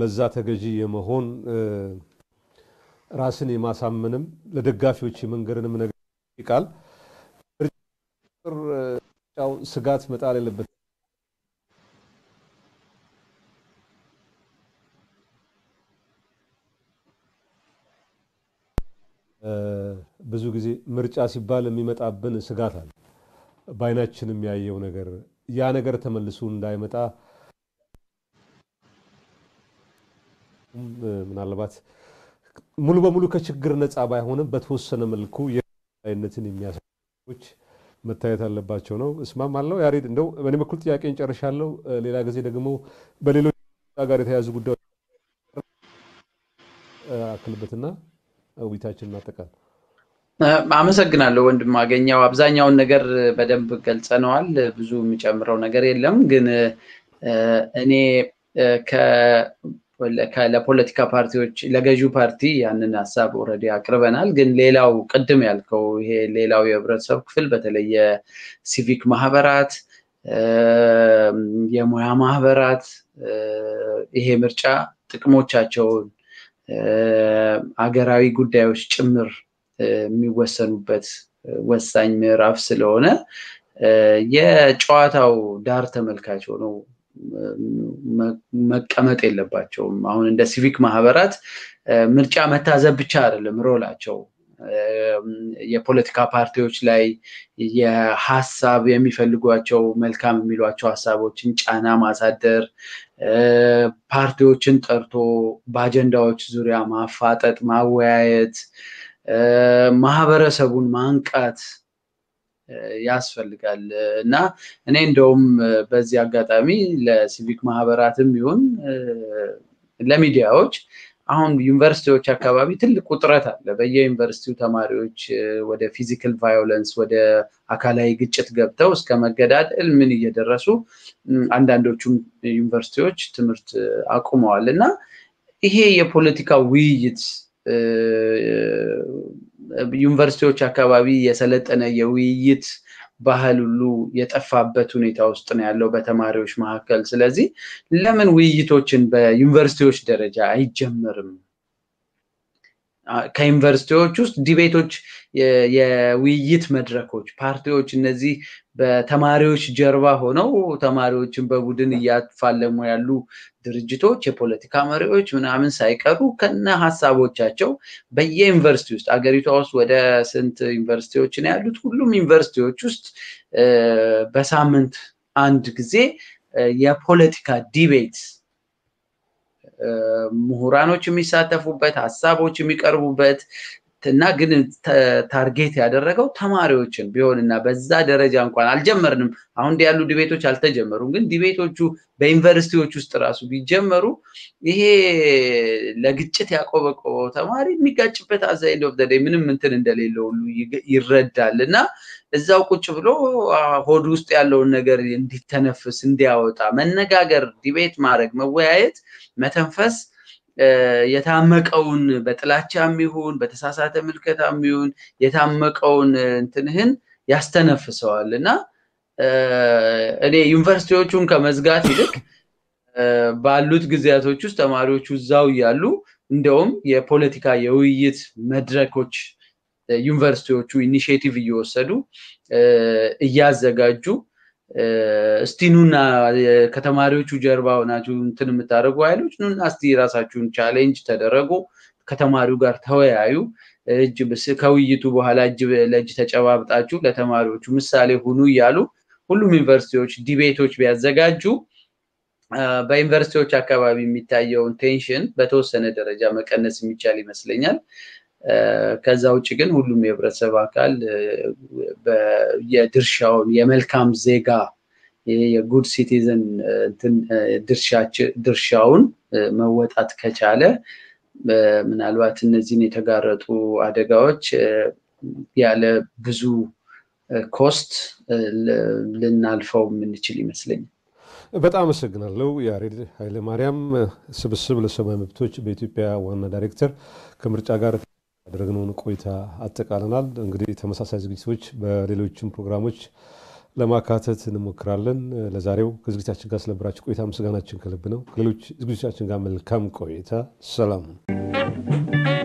ለዛ ተገዢ የመሆን ራስን የማሳመንም ለደጋፊዎች የመንገርንም ነገር ይቃል ስጋት መጣል የለበት። ብዙ ጊዜ ምርጫ ሲባል የሚመጣብን ስጋት አለ። በአይናችን የሚያየው ነገር ያ ነገር ተመልሶ እንዳይመጣ ምናልባት ሙሉ በሙሉ ከችግር ነፃ ባይሆንም በተወሰነ መልኩ የበላይነትን የሚያሳች መታየት አለባቸው ነው። እስማም አለው ያሬድ፣ እንደው በእኔ በኩል ጥያቄን እንጨርሻለሁ። ሌላ ጊዜ ደግሞ በሌሎች ጋር የተያዙ ጉዳዮች አክልበትና ውይይታችን እናጠቃል። አመሰግናለሁ ወንድም አገኘው። አብዛኛውን ነገር በደንብ ገልጸነዋል። ብዙ የሚጨምረው ነገር የለም። ግን እኔ ለፖለቲካ ፓርቲዎች ለገዢው ፓርቲ ያንን ሀሳብ ኦልሬዲ አቅርበናል። ግን ሌላው ቅድም ያልከው ይሄ ሌላው የህብረተሰብ ክፍል በተለየ ሲቪክ ማህበራት፣ የሙያ ማህበራት ይሄ ምርጫ ጥቅሞቻቸውን አገራዊ ጉዳዮች ጭምር የሚወሰኑበት ወሳኝ ምዕራፍ ስለሆነ የጨዋታው ዳር ተመልካች ሆነው መቀመጥ የለባቸውም። አሁን እንደ ሲቪክ ማህበራት ምርጫ መታዘብ ብቻ አይደለም ሮላቸው። የፖለቲካ ፓርቲዎች ላይ የሀሳብ የሚፈልጓቸው መልካም የሚሏቸው ሀሳቦችን ጫና ማሳደር፣ ፓርቲዎችን ጠርቶ በአጀንዳዎች ዙሪያ ማፋጠጥ፣ ማወያየት ማህበረሰቡን ማንቃት ያስፈልጋል እና እኔ እንደውም በዚህ አጋጣሚ ለሲቪክ ማህበራትም ይሁን ለሚዲያዎች አሁን ዩኒቨርሲቲዎች አካባቢ ትልቅ ውጥረት አለ። በየዩኒቨርሲቲው ተማሪዎች ወደ ፊዚካል ቫዮለንስ ወደ አካላዊ ግጭት ገብተው እስከ መገዳደል ምን እየደረሱ አንዳንዶቹም ዩኒቨርሲቲዎች ትምህርት አቁመዋል እና ይሄ የፖለቲካ ውይይት ዩኒቨርሲቲዎች አካባቢ የሰለጠነ የውይይት ባህል ሁሉ የጠፋበት ሁኔታ ውስጥ ነው ያለው በተማሪዎች መካከል። ስለዚህ ለምን ውይይቶችን በዩኒቨርሲቲዎች ደረጃ አይጀመርም? ከዩኒቨርሲቲዎች ውስጥ ዲቤቶች፣ የውይይት መድረኮች፣ ፓርቲዎች እነዚህ በተማሪዎች ጀርባ ሆነው ተማሪዎችን በቡድን እያፋለሙ ያሉ ድርጅቶች፣ የፖለቲካ መሪዎች ምናምን ሳይቀሩ ከነ ሀሳቦቻቸው በየዩኒቨርሲቲ ውስጥ አገሪቷ ውስጥ ወደ ስንት ዩኒቨርሲቲዎች ነው ያሉት? ሁሉም ዩኒቨርሲቲዎች ውስጥ በሳምንት አንድ ጊዜ የፖለቲካ ዲቤት ምሁራኖች የሚሳተፉበት ሀሳቦች የሚቀርቡበት እና ግን ታርጌት ያደረገው ተማሪዎችን ቢሆንና በዛ ደረጃ እንኳን አልጀመርንም። አሁን ያሉ ዲቤቶች አልተጀመሩም። ግን ዲቤቶቹ በዩኒቨርሲቲዎች ውስጥ ራሱ ቢጀመሩ ይሄ ለግጭት ያቆበቆበው ተማሪ የሚጋጭበት አዛይንድ ኦፍ ደይ ምንም እንትን እንደሌለ ሁሉ ይረዳል እና እዛው ቁጭ ብሎ ሆድ ውስጥ ያለውን ነገር እንዲተነፍስ እንዲያወጣ መነጋገር፣ ዲቤት ማድረግ፣ መወያየት መተንፈስ የታመቀውን በጥላቻም ይሁን በተሳሳተ ምልከታም ይሁን የታመቀውን እንትንህን ያስተነፍሰዋል እና እኔ ዩኒቨርሲቲዎቹን ከመዝጋት ይልቅ ባሉት ጊዜያቶች ውስጥ ተማሪዎቹ እዛው እያሉ እንደውም የፖለቲካ የውይይት መድረኮች ዩኒቨርሲቲዎቹ ኢኒሽቲቭ እየወሰዱ እያዘጋጁ እስቲ ኑና ከተማሪዎቹ ጀርባ ሆናችሁ እንትን የምታደርጉ ኃይሎች ኑና እስቲ ራሳችሁን ቻሌንጅ ተደረጉ፣ ከተማሪው ጋር ተወያዩ። ከውይይቱ በኋላ እጅ ለእጅ ተጨባብጣችሁ ለተማሪዎቹ ምሳሌ ሁኑ እያሉ ሁሉም ዩኒቨርሲቲዎች ዲቤቶች ቢያዘጋጁ በዩኒቨርሲቲዎች አካባቢ የሚታየውን ቴንሽን በተወሰነ ደረጃ መቀነስ የሚቻል ይመስለኛል። ከዛ ውጭ ግን ሁሉም የህብረተሰብ አካል የድርሻውን የመልካም ዜጋ የጉድ ሲቲዝን ድርሻውን መወጣት ከቻለ ምናልባት እነዚህን የተጋረጡ አደጋዎች ያለ ብዙ ኮስት ልናልፈው የምንችል ይመስለኛል። በጣም አመሰግናለው ያሬድ ኃይለማርያም ስብስብ ለሰማይ መብቶች በኢትዮጵያ ዋና ዳይሬክተር ከምርጫ ጋር ያደረግነውን ቆይታ አጠቃለናል። እንግዲህ ተመሳሳይ ዝግጅቶች በሌሎችም ፕሮግራሞች ለማካተት እንሞክራለን። ለዛሬው ከዝግጅታችን ጋር ስለነበራችሁ ቆይታ ምስጋናችን ከልብ ነው። ከሌሎች ዝግጅቶቻችን ጋር መልካም ቆይታ። ሰላም